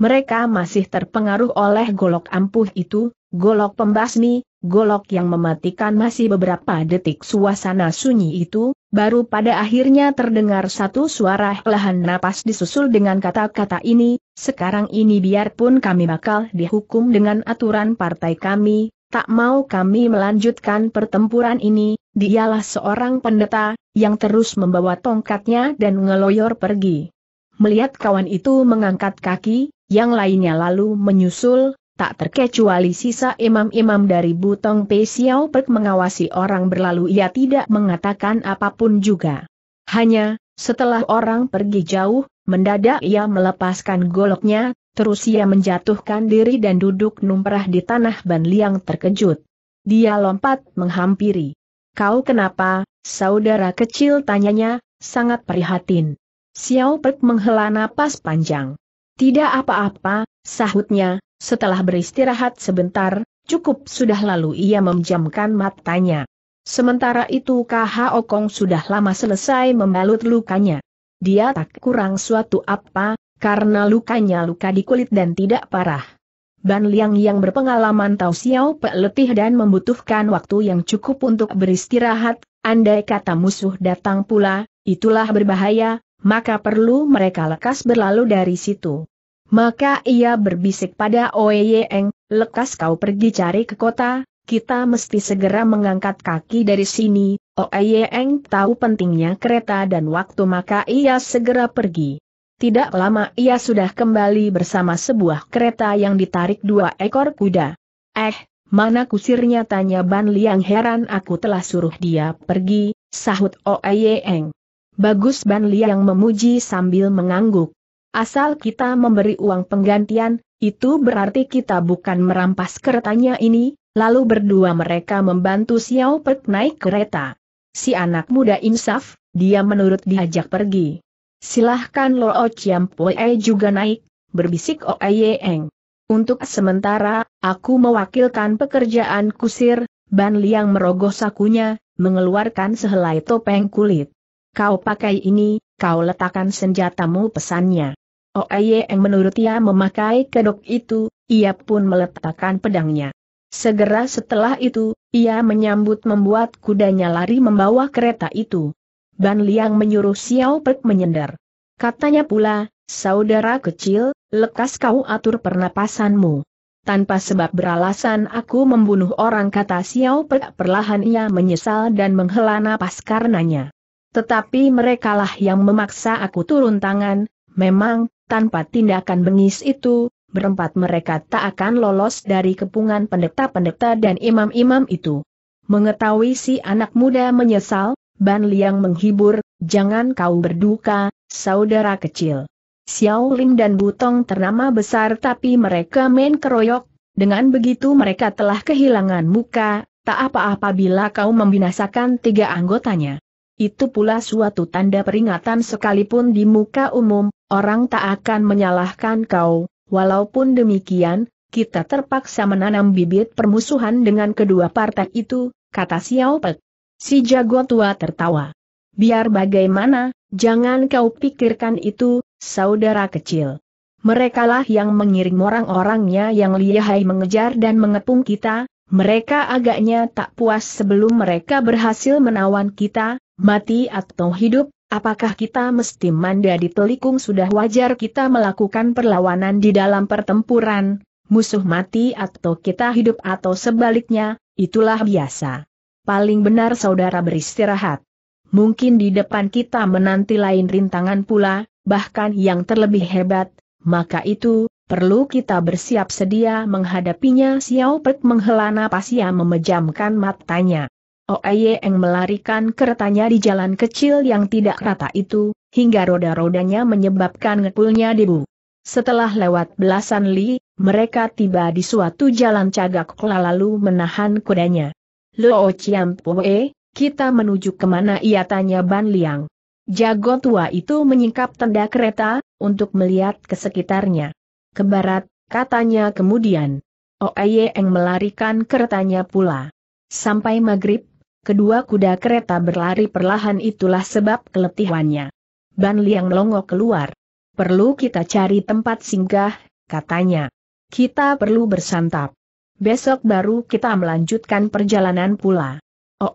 mereka masih terpengaruh oleh golok ampuh itu, golok pembasmi, golok yang mematikan masih beberapa detik suasana sunyi itu, baru pada akhirnya terdengar satu suara lahan napas disusul dengan kata-kata ini, sekarang ini biarpun kami bakal dihukum dengan aturan partai kami, tak mau kami melanjutkan pertempuran ini, dialah seorang pendeta, yang terus membawa tongkatnya dan ngeloyor pergi. Melihat kawan itu mengangkat kaki, yang lainnya lalu menyusul, tak terkecuali sisa imam-imam dari Butong Pei Xiao Pek mengawasi orang berlalu ia tidak mengatakan apapun juga. Hanya, setelah orang pergi jauh, mendadak ia melepaskan goloknya, terus ia menjatuhkan diri dan duduk numprah di tanah Ban Liang terkejut. Dia lompat menghampiri. Kau kenapa, saudara kecil tanyanya, sangat prihatin. Xiao Pek menghela napas panjang. Tidak apa-apa, sahutnya, setelah beristirahat sebentar, cukup sudah lalu ia memejamkan matanya. Sementara itu KHO Kong sudah lama selesai membalut lukanya. Dia tak kurang suatu apa, karena lukanya luka di kulit dan tidak parah. Ban Liang yang berpengalaman tahu Xiao Peletih letih dan membutuhkan waktu yang cukup untuk beristirahat, andai kata musuh datang pula, itulah berbahaya, maka perlu mereka lekas berlalu dari situ. Maka ia berbisik pada Oeyeng, lekas kau pergi cari ke kota, kita mesti segera mengangkat kaki dari sini, Oeyeng tahu pentingnya kereta dan waktu maka ia segera pergi. Tidak lama ia sudah kembali bersama sebuah kereta yang ditarik dua ekor kuda. Eh, mana kusirnya tanya Ban Liang heran aku telah suruh dia pergi, sahut Oeyeng. Bagus Ban Liang memuji sambil mengangguk. Asal kita memberi uang penggantian, itu berarti kita bukan merampas keretanya ini, lalu berdua mereka membantu Xiao Pei naik kereta. Si anak muda insaf, dia menurut diajak pergi. Silahkan Lo Chiam Pue juga naik, berbisik Oe Eng. Untuk sementara, aku mewakilkan pekerjaan kusir, Ban Liang merogoh sakunya, mengeluarkan sehelai topeng kulit. Kau pakai ini, kau letakkan senjatamu pesannya. Oh, yang menurut ia memakai kedok itu, ia pun meletakkan pedangnya. Segera setelah itu, ia menyambut membuat kudanya lari membawa kereta itu. Ban Liang menyuruh Xiao Pek menyender. Katanya pula, saudara kecil, lekas kau atur pernapasanmu. Tanpa sebab beralasan aku membunuh orang kata Xiao Pek perlahan ia menyesal dan menghela napas karenanya. Tetapi merekalah yang memaksa aku turun tangan, memang, tanpa tindakan bengis itu, berempat mereka tak akan lolos dari kepungan pendeta-pendeta dan imam-imam itu. Mengetahui si anak muda menyesal, Ban Liang menghibur, jangan kau berduka, saudara kecil. Xiao Lim dan Butong ternama besar tapi mereka main keroyok, dengan begitu mereka telah kehilangan muka, tak apa-apa bila kau membinasakan tiga anggotanya. Itu pula suatu tanda peringatan sekalipun di muka umum, orang tak akan menyalahkan kau, walaupun demikian, kita terpaksa menanam bibit permusuhan dengan kedua partai itu, kata Xiao Pe. Si jago tua tertawa. Biar bagaimana, jangan kau pikirkan itu, saudara kecil. Merekalah yang mengiring orang-orangnya yang lihai mengejar dan mengepung kita, mereka agaknya tak puas sebelum mereka berhasil menawan kita, mati atau hidup, apakah kita mesti manda telikung sudah wajar kita melakukan perlawanan di dalam pertempuran, musuh mati atau kita hidup atau sebaliknya, itulah biasa. Paling benar saudara beristirahat. Mungkin di depan kita menanti lain rintangan pula, bahkan yang terlebih hebat, maka itu, perlu kita bersiap sedia menghadapinya Xiao Pek menghela napas ia memejamkan matanya. Oeyeng melarikan keretanya di jalan kecil yang tidak rata itu, hingga roda-rodanya menyebabkan ngepulnya debu. Setelah lewat belasan li, mereka tiba di suatu jalan cagak lalu menahan kudanya. Lo Poe, kita menuju kemana ia tanya Ban Liang. Jago tua itu menyingkap tenda kereta, untuk melihat ke sekitarnya. Ke barat, katanya kemudian. Oeyeng melarikan keretanya pula. Sampai maghrib, Kedua kuda kereta berlari perlahan itulah sebab keletihannya. Ban Liang melongo keluar. Perlu kita cari tempat singgah, katanya. Kita perlu bersantap. Besok baru kita melanjutkan perjalanan pula.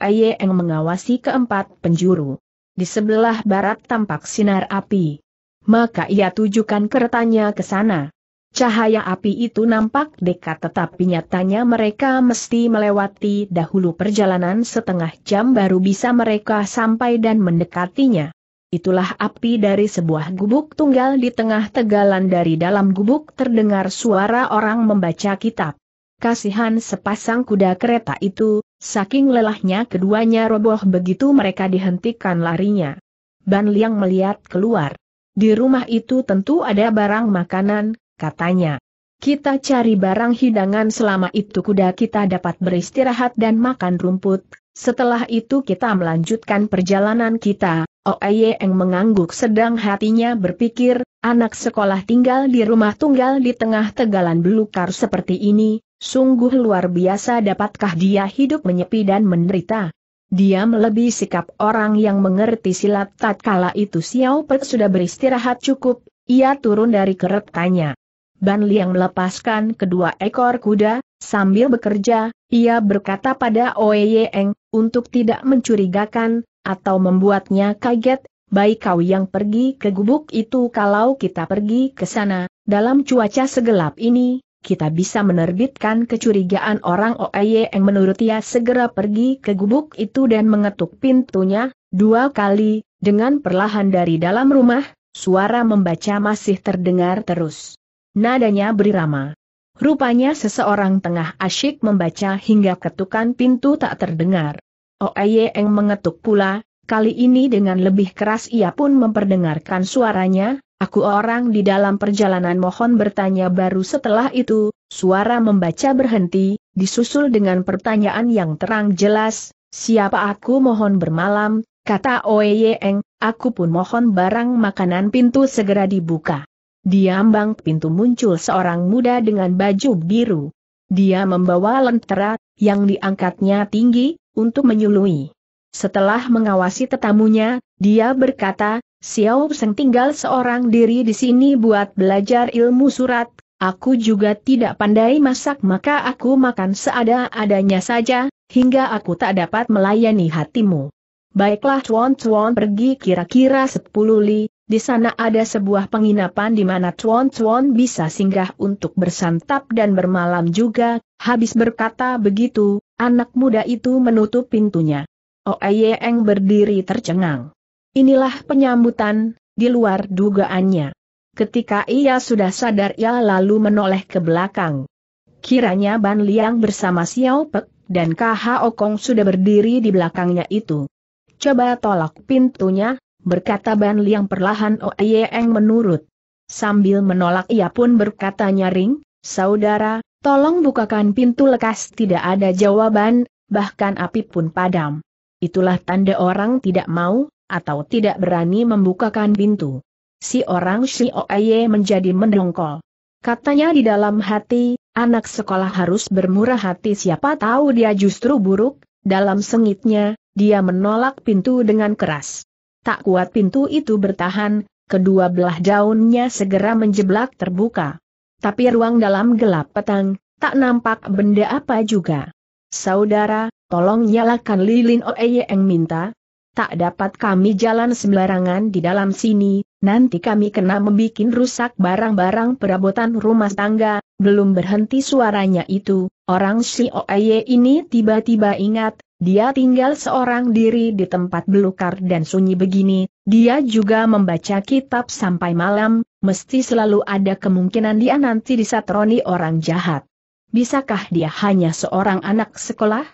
yang mengawasi keempat penjuru. Di sebelah barat tampak sinar api. Maka ia tujukan keretanya ke sana. Cahaya api itu nampak dekat tetapi nyatanya mereka mesti melewati dahulu perjalanan setengah jam baru bisa mereka sampai dan mendekatinya. Itulah api dari sebuah gubuk tunggal di tengah tegalan dari dalam gubuk terdengar suara orang membaca kitab. Kasihan sepasang kuda kereta itu, saking lelahnya keduanya roboh begitu mereka dihentikan larinya. Ban Liang melihat keluar. Di rumah itu tentu ada barang makanan, katanya. Kita cari barang hidangan selama itu kuda kita dapat beristirahat dan makan rumput, setelah itu kita melanjutkan perjalanan kita, oh, yang mengangguk sedang hatinya berpikir, anak sekolah tinggal di rumah tunggal di tengah tegalan belukar seperti ini, sungguh luar biasa dapatkah dia hidup menyepi dan menderita. Dia melebihi sikap orang yang mengerti silat tatkala itu Xiao Pei sudah beristirahat cukup, ia turun dari keretanya. Ban Liang melepaskan kedua ekor kuda, sambil bekerja, ia berkata pada Oe Eng, untuk tidak mencurigakan, atau membuatnya kaget, baik kau yang pergi ke gubuk itu kalau kita pergi ke sana, dalam cuaca segelap ini, kita bisa menerbitkan kecurigaan orang Oe Eng menurut ia segera pergi ke gubuk itu dan mengetuk pintunya, dua kali, dengan perlahan dari dalam rumah, suara membaca masih terdengar terus. Nadanya berirama. Rupanya seseorang tengah asyik membaca hingga ketukan pintu tak terdengar. Oeyeng oh, mengetuk pula, kali ini dengan lebih keras ia pun memperdengarkan suaranya, aku orang di dalam perjalanan mohon bertanya baru setelah itu, suara membaca berhenti, disusul dengan pertanyaan yang terang jelas, siapa aku mohon bermalam, kata Oeyeng, aku pun mohon barang makanan pintu segera dibuka. Di ambang pintu muncul seorang muda dengan baju biru. Dia membawa lentera, yang diangkatnya tinggi, untuk menyului. Setelah mengawasi tetamunya, dia berkata, Xiao Seng tinggal seorang diri di sini buat belajar ilmu surat, aku juga tidak pandai masak maka aku makan seada-adanya saja, hingga aku tak dapat melayani hatimu. Baiklah Chuan Chuan pergi kira-kira sepuluh li, di sana ada sebuah penginapan di mana Tuan Tuan bisa singgah untuk bersantap dan bermalam juga, habis berkata begitu, anak muda itu menutup pintunya. Oh, Oeyeng berdiri tercengang. Inilah penyambutan, di luar dugaannya. Ketika ia sudah sadar ia lalu menoleh ke belakang. Kiranya Ban Liang bersama Xiao Pek dan KH Okong sudah berdiri di belakangnya itu. Coba tolak pintunya, berkata Ban Liang perlahan Oeyeng menurut. Sambil menolak ia pun berkata nyaring, saudara, tolong bukakan pintu lekas tidak ada jawaban, bahkan api pun padam. Itulah tanda orang tidak mau, atau tidak berani membukakan pintu. Si orang si Oeye menjadi mendongkol. Katanya di dalam hati, anak sekolah harus bermurah hati siapa tahu dia justru buruk, dalam sengitnya, dia menolak pintu dengan keras. Tak kuat pintu itu bertahan, kedua belah daunnya segera menjeblak terbuka. Tapi ruang dalam gelap petang, tak nampak benda apa juga. Saudara, tolong nyalakan lilin Oeye yang minta. Tak dapat kami jalan sembarangan di dalam sini, nanti kami kena membuat rusak barang-barang perabotan rumah tangga, belum berhenti suaranya itu, orang si Oeye ini tiba-tiba ingat, dia tinggal seorang diri di tempat belukar dan sunyi begini, dia juga membaca kitab sampai malam, mesti selalu ada kemungkinan dia nanti disatroni orang jahat. Bisakah dia hanya seorang anak sekolah?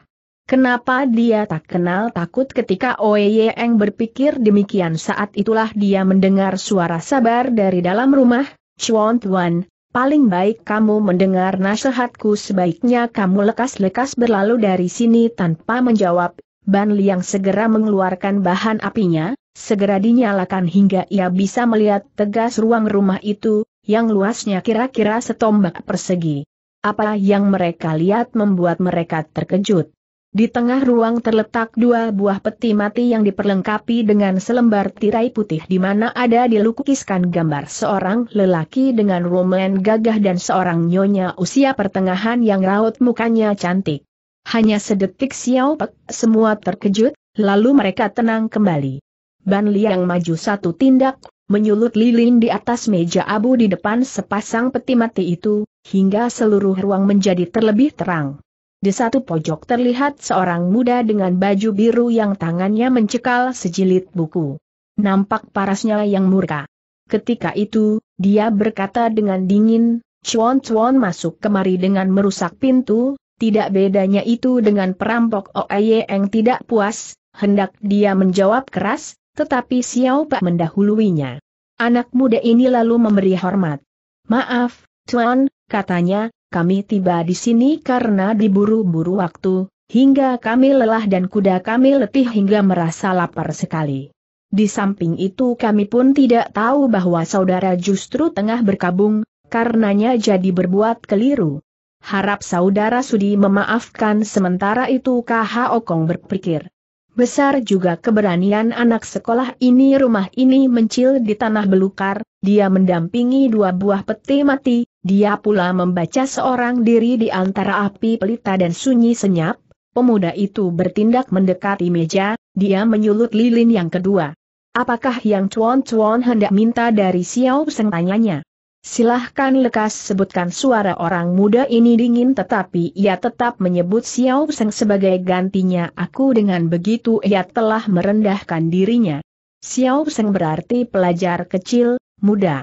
Kenapa dia tak kenal takut ketika Oye berpikir demikian saat itulah dia mendengar suara sabar dari dalam rumah, Chuan Tuan, paling baik kamu mendengar nasihatku sebaiknya kamu lekas-lekas berlalu dari sini tanpa menjawab. Ban Liang segera mengeluarkan bahan apinya, segera dinyalakan hingga ia bisa melihat tegas ruang rumah itu, yang luasnya kira-kira setombak persegi. Apa yang mereka lihat membuat mereka terkejut. Di tengah ruang terletak dua buah peti mati yang diperlengkapi dengan selembar tirai putih di mana ada dilukiskan gambar seorang lelaki dengan rumen gagah dan seorang nyonya usia pertengahan yang raut mukanya cantik. Hanya sedetik Xiao Pek semua terkejut, lalu mereka tenang kembali. Ban Liang maju satu tindak, menyulut lilin di atas meja abu di depan sepasang peti mati itu, hingga seluruh ruang menjadi terlebih terang. Di satu pojok terlihat seorang muda dengan baju biru yang tangannya mencekal sejilid buku. Nampak parasnya yang murka. Ketika itu, dia berkata dengan dingin, Chuan Chuan masuk kemari dengan merusak pintu, tidak bedanya itu dengan perampok Oye yang tidak puas, hendak dia menjawab keras, tetapi Xiao Pak mendahuluinya. Anak muda ini lalu memberi hormat. Maaf, Chuan, katanya, kami tiba di sini karena diburu-buru waktu, hingga kami lelah dan kuda kami letih hingga merasa lapar sekali. Di samping itu kami pun tidak tahu bahwa saudara justru tengah berkabung, karenanya jadi berbuat keliru. Harap saudara sudi memaafkan sementara itu KH Okong berpikir. Besar juga keberanian anak sekolah ini rumah ini mencil di tanah belukar, dia mendampingi dua buah peti mati, dia pula membaca seorang diri di antara api pelita dan sunyi senyap, pemuda itu bertindak mendekati meja, dia menyulut lilin yang kedua. Apakah yang cuan-cuan hendak minta dari Xiao Seng tanyanya? Silahkan lekas sebutkan suara orang muda ini dingin tetapi ia tetap menyebut Xiao Seng sebagai gantinya aku dengan begitu ia telah merendahkan dirinya. Xiao Seng berarti pelajar kecil, muda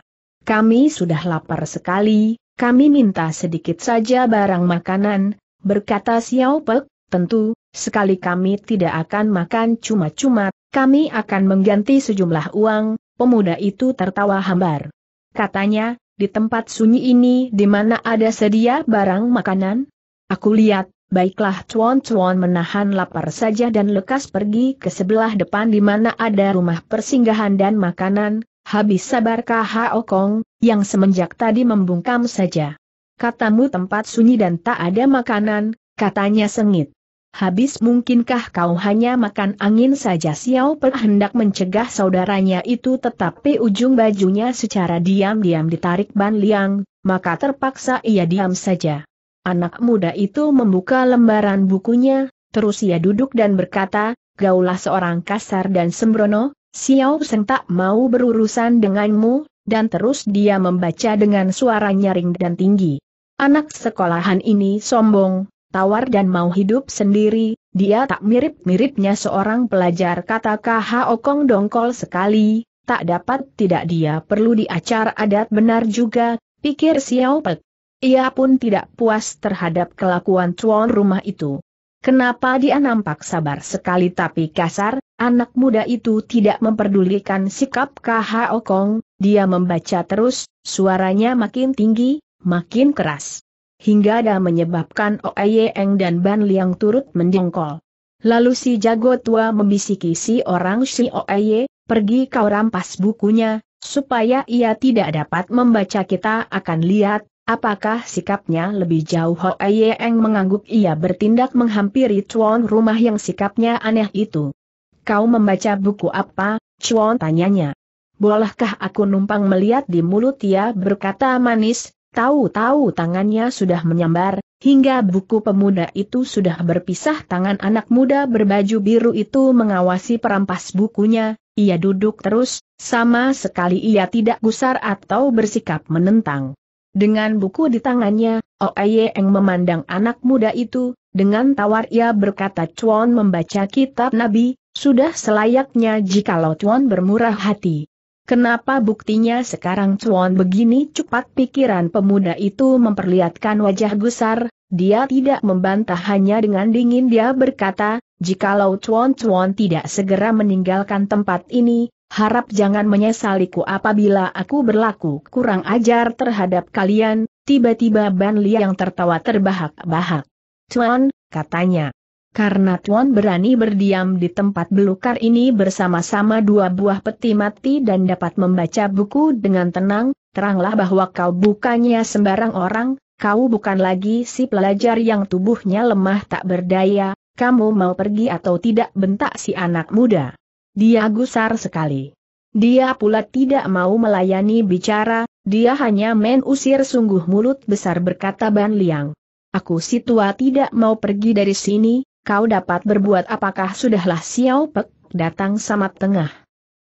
kami sudah lapar sekali, kami minta sedikit saja barang makanan, berkata Xiao Pek, tentu, sekali kami tidak akan makan cuma-cuma, kami akan mengganti sejumlah uang, pemuda itu tertawa hambar. Katanya, di tempat sunyi ini di mana ada sedia barang makanan? Aku lihat, Baiklah cuan-cuan menahan lapar saja dan lekas pergi ke sebelah depan di mana ada rumah persinggahan dan makanan, habis sabarkah Okong, yang semenjak tadi membungkam saja. Katamu tempat sunyi dan tak ada makanan, katanya sengit. Habis mungkinkah kau hanya makan angin saja Xiao per hendak mencegah saudaranya itu tetapi ujung bajunya secara diam-diam ditarik Ban Liang, maka terpaksa ia diam saja. Anak muda itu membuka lembaran bukunya, terus ia duduk dan berkata, gaulah seorang kasar dan sembrono, Xiao Seng tak mau berurusan denganmu, dan terus dia membaca dengan suara nyaring dan tinggi. Anak sekolahan ini sombong, tawar dan mau hidup sendiri, dia tak mirip-miripnya seorang pelajar kata KH Okong dongkol sekali, tak dapat tidak dia perlu di acara adat benar juga, pikir Xiao Pek. Ia pun tidak puas terhadap kelakuan tuan rumah itu. Kenapa dia nampak sabar sekali tapi kasar, anak muda itu tidak memperdulikan sikap KH Kong, dia membaca terus, suaranya makin tinggi, makin keras. Hingga ada menyebabkan Oe Eng dan Ban Liang turut mendengkol. Lalu si jago tua membisiki si orang si Oe, pergi kau rampas bukunya, supaya ia tidak dapat membaca kita akan lihat, Apakah sikapnya lebih jauh Hoa Eng mengangguk ia bertindak menghampiri Chuan rumah yang sikapnya aneh itu. Kau membaca buku apa? Chuan tanyanya. Bolehkah aku numpang melihat di mulut ia berkata manis, tahu-tahu tangannya sudah menyambar, hingga buku pemuda itu sudah berpisah tangan anak muda berbaju biru itu mengawasi perampas bukunya, ia duduk terus, sama sekali ia tidak gusar atau bersikap menentang. Dengan buku di tangannya, Oeyeng oh memandang anak muda itu, dengan tawar ia berkata Chuan membaca kitab Nabi, sudah selayaknya jikalau Chuan bermurah hati. Kenapa buktinya sekarang Chuan begini cepat pikiran pemuda itu memperlihatkan wajah gusar, dia tidak membantah hanya dengan dingin dia berkata, jikalau Chuan Chuan tidak segera meninggalkan tempat ini, Harap jangan menyesaliku apabila aku berlaku kurang ajar terhadap kalian, tiba-tiba Ban Liang tertawa terbahak-bahak. Tuan, katanya. Karena Tuan berani berdiam di tempat belukar ini bersama-sama dua buah peti mati dan dapat membaca buku dengan tenang, teranglah bahwa kau bukannya sembarang orang, kau bukan lagi si pelajar yang tubuhnya lemah tak berdaya, kamu mau pergi atau tidak bentak si anak muda. Dia gusar sekali. Dia pula tidak mau melayani bicara, dia hanya men usir sungguh mulut besar berkata Ban Liang. Aku si tua tidak mau pergi dari sini, kau dapat berbuat apakah sudahlah Xiao Pek datang sama tengah.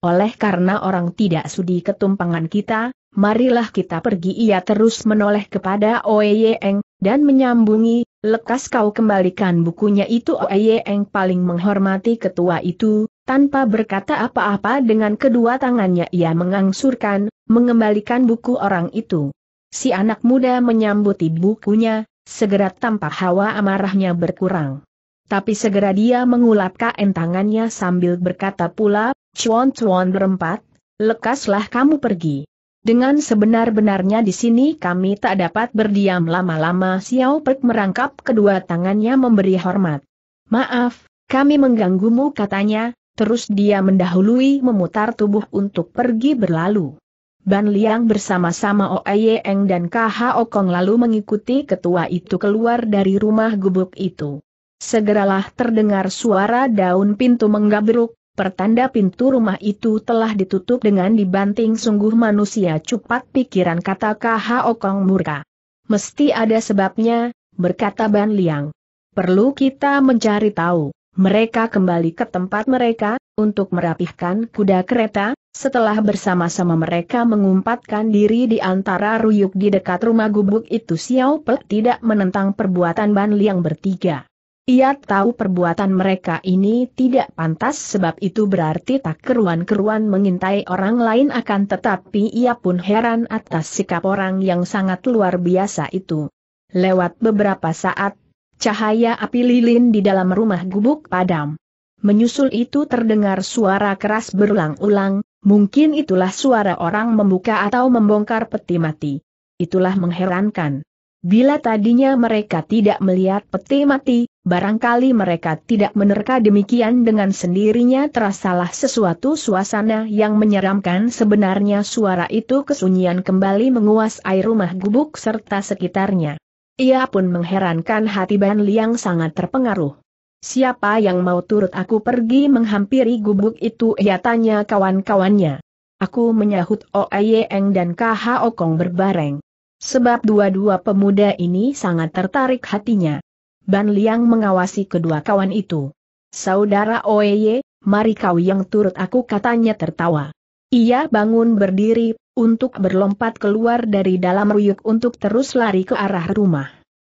Oleh karena orang tidak sudi ketumpangan kita, marilah kita pergi ia terus menoleh kepada Oe Eng, dan menyambungi, lekas kau kembalikan bukunya itu Oe Eng paling menghormati ketua itu, tanpa berkata apa-apa dengan kedua tangannya ia mengangsurkan, mengembalikan buku orang itu. Si anak muda menyambuti bukunya, segera tampak hawa amarahnya berkurang. Tapi segera dia mengulap kain tangannya sambil berkata pula, cuan-cuan berempat, lekaslah kamu pergi. Dengan sebenar-benarnya di sini kami tak dapat berdiam lama-lama Xiao Pek merangkap kedua tangannya memberi hormat. Maaf, kami mengganggumu katanya, Terus dia mendahului memutar tubuh untuk pergi berlalu. Ban Liang bersama-sama Oe Yeng dan Kha Okong lalu mengikuti ketua itu keluar dari rumah gubuk itu. Segeralah terdengar suara daun pintu menggabruk, pertanda pintu rumah itu telah ditutup dengan dibanting sungguh manusia cupat pikiran kata Kha Okong murka. Mesti ada sebabnya, berkata Ban Liang. Perlu kita mencari tahu. Mereka kembali ke tempat mereka, untuk merapihkan kuda kereta, setelah bersama-sama mereka mengumpatkan diri di antara ruyuk di dekat rumah gubuk itu Xiao Pe tidak menentang perbuatan Ban Liang bertiga. Ia tahu perbuatan mereka ini tidak pantas sebab itu berarti tak keruan-keruan mengintai orang lain akan tetapi ia pun heran atas sikap orang yang sangat luar biasa itu. Lewat beberapa saat Cahaya api lilin di dalam rumah gubuk padam. Menyusul itu terdengar suara keras berulang-ulang, mungkin itulah suara orang membuka atau membongkar peti mati. Itulah mengherankan. Bila tadinya mereka tidak melihat peti mati, barangkali mereka tidak menerka demikian dengan sendirinya terasalah sesuatu suasana yang menyeramkan sebenarnya suara itu kesunyian kembali menguasai rumah gubuk serta sekitarnya. Ia pun mengherankan hati Ban Liang sangat terpengaruh. Siapa yang mau turut aku pergi menghampiri gubuk itu ia tanya kawan-kawannya. Aku menyahut oh Eng dan KH Okong berbareng. Sebab dua-dua pemuda ini sangat tertarik hatinya. Ban Liang mengawasi kedua kawan itu. Saudara Y, mari kau yang turut aku katanya tertawa. Ia bangun berdiri, untuk berlompat keluar dari dalam ruyuk untuk terus lari ke arah rumah.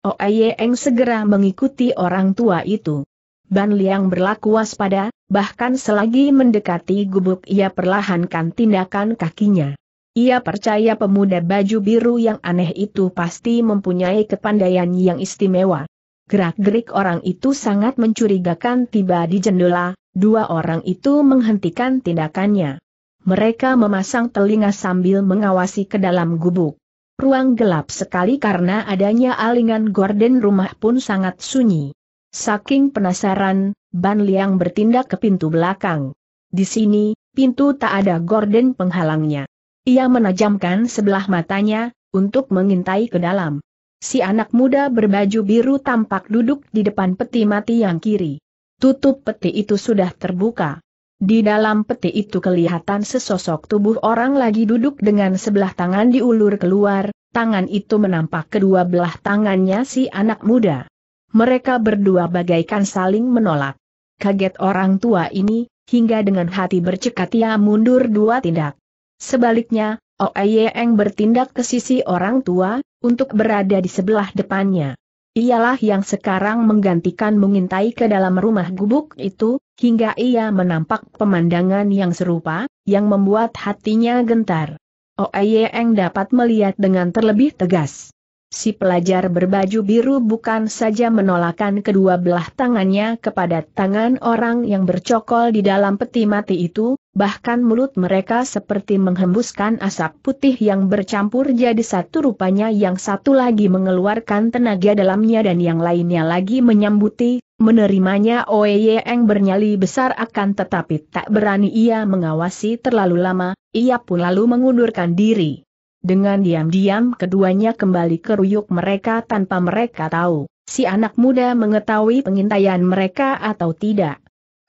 Oeyeng oh, segera mengikuti orang tua itu. Ban Liang berlaku waspada, bahkan selagi mendekati gubuk ia perlahankan tindakan kakinya. Ia percaya pemuda baju biru yang aneh itu pasti mempunyai kepandaian yang istimewa. Gerak-gerik orang itu sangat mencurigakan tiba di jendela, dua orang itu menghentikan tindakannya. Mereka memasang telinga sambil mengawasi ke dalam gubuk. Ruang gelap sekali karena adanya alingan gorden rumah pun sangat sunyi. Saking penasaran, Ban Liang bertindak ke pintu belakang. Di sini, pintu tak ada gorden penghalangnya. Ia menajamkan sebelah matanya, untuk mengintai ke dalam. Si anak muda berbaju biru tampak duduk di depan peti mati yang kiri. Tutup peti itu sudah terbuka. Di dalam peti itu kelihatan sesosok tubuh orang lagi duduk dengan sebelah tangan diulur keluar, tangan itu menampak kedua belah tangannya si anak muda. Mereka berdua bagaikan saling menolak. Kaget orang tua ini, hingga dengan hati bercekat ia mundur dua tindak. Sebaliknya, Oeyeng oh bertindak ke sisi orang tua, untuk berada di sebelah depannya. Ialah yang sekarang menggantikan mengintai ke dalam rumah gubuk itu, hingga ia menampak pemandangan yang serupa, yang membuat hatinya gentar. Oeyeng oh, dapat melihat dengan terlebih tegas. Si pelajar berbaju biru bukan saja menolakkan kedua belah tangannya kepada tangan orang yang bercokol di dalam peti mati itu, bahkan mulut mereka seperti menghembuskan asap putih yang bercampur jadi satu rupanya yang satu lagi mengeluarkan tenaga dalamnya dan yang lainnya lagi menyambuti, Menerimanya Oe Yeeng bernyali besar akan tetapi tak berani ia mengawasi terlalu lama, ia pun lalu mengundurkan diri. Dengan diam-diam keduanya kembali ke ruyuk mereka tanpa mereka tahu, si anak muda mengetahui pengintaian mereka atau tidak.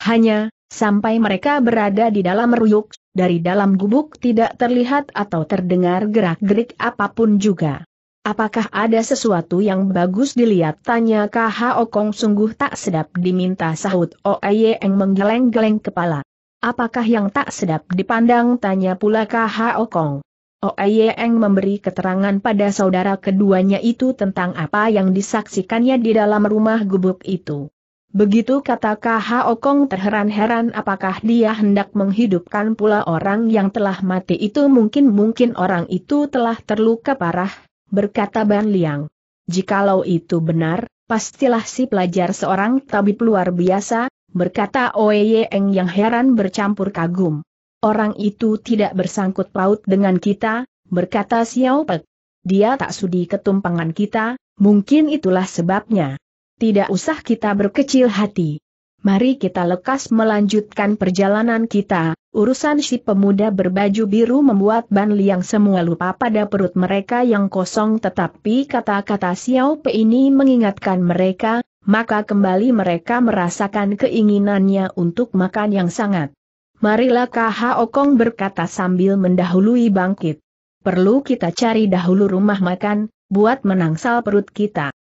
Hanya, sampai mereka berada di dalam ruyuk, dari dalam gubuk tidak terlihat atau terdengar gerak-gerik apapun juga. Apakah ada sesuatu yang bagus dilihat? Tanya KH Okong sungguh tak sedap diminta sahut Oeyeng menggeleng-geleng kepala. Apakah yang tak sedap dipandang? Tanya pula KHO Kong. Oeyeng memberi keterangan pada saudara keduanya itu tentang apa yang disaksikannya di dalam rumah gubuk itu. Begitu kata KH Okong terheran-heran apakah dia hendak menghidupkan pula orang yang telah mati itu mungkin-mungkin orang itu telah terluka parah berkata Ban Liang. Jikalau itu benar, pastilah si pelajar seorang tabib luar biasa, berkata Oye Eng yang heran bercampur kagum. Orang itu tidak bersangkut paut dengan kita, berkata Xiao Pek. Dia tak sudi ketumpangan kita, mungkin itulah sebabnya. Tidak usah kita berkecil hati mari kita lekas melanjutkan perjalanan kita, urusan si pemuda berbaju biru membuat Ban Liang semua lupa pada perut mereka yang kosong tetapi kata-kata Xiao Pe ini mengingatkan mereka, maka kembali mereka merasakan keinginannya untuk makan yang sangat. Marilah KH Okong berkata sambil mendahului bangkit. Perlu kita cari dahulu rumah makan, buat menangsal perut kita.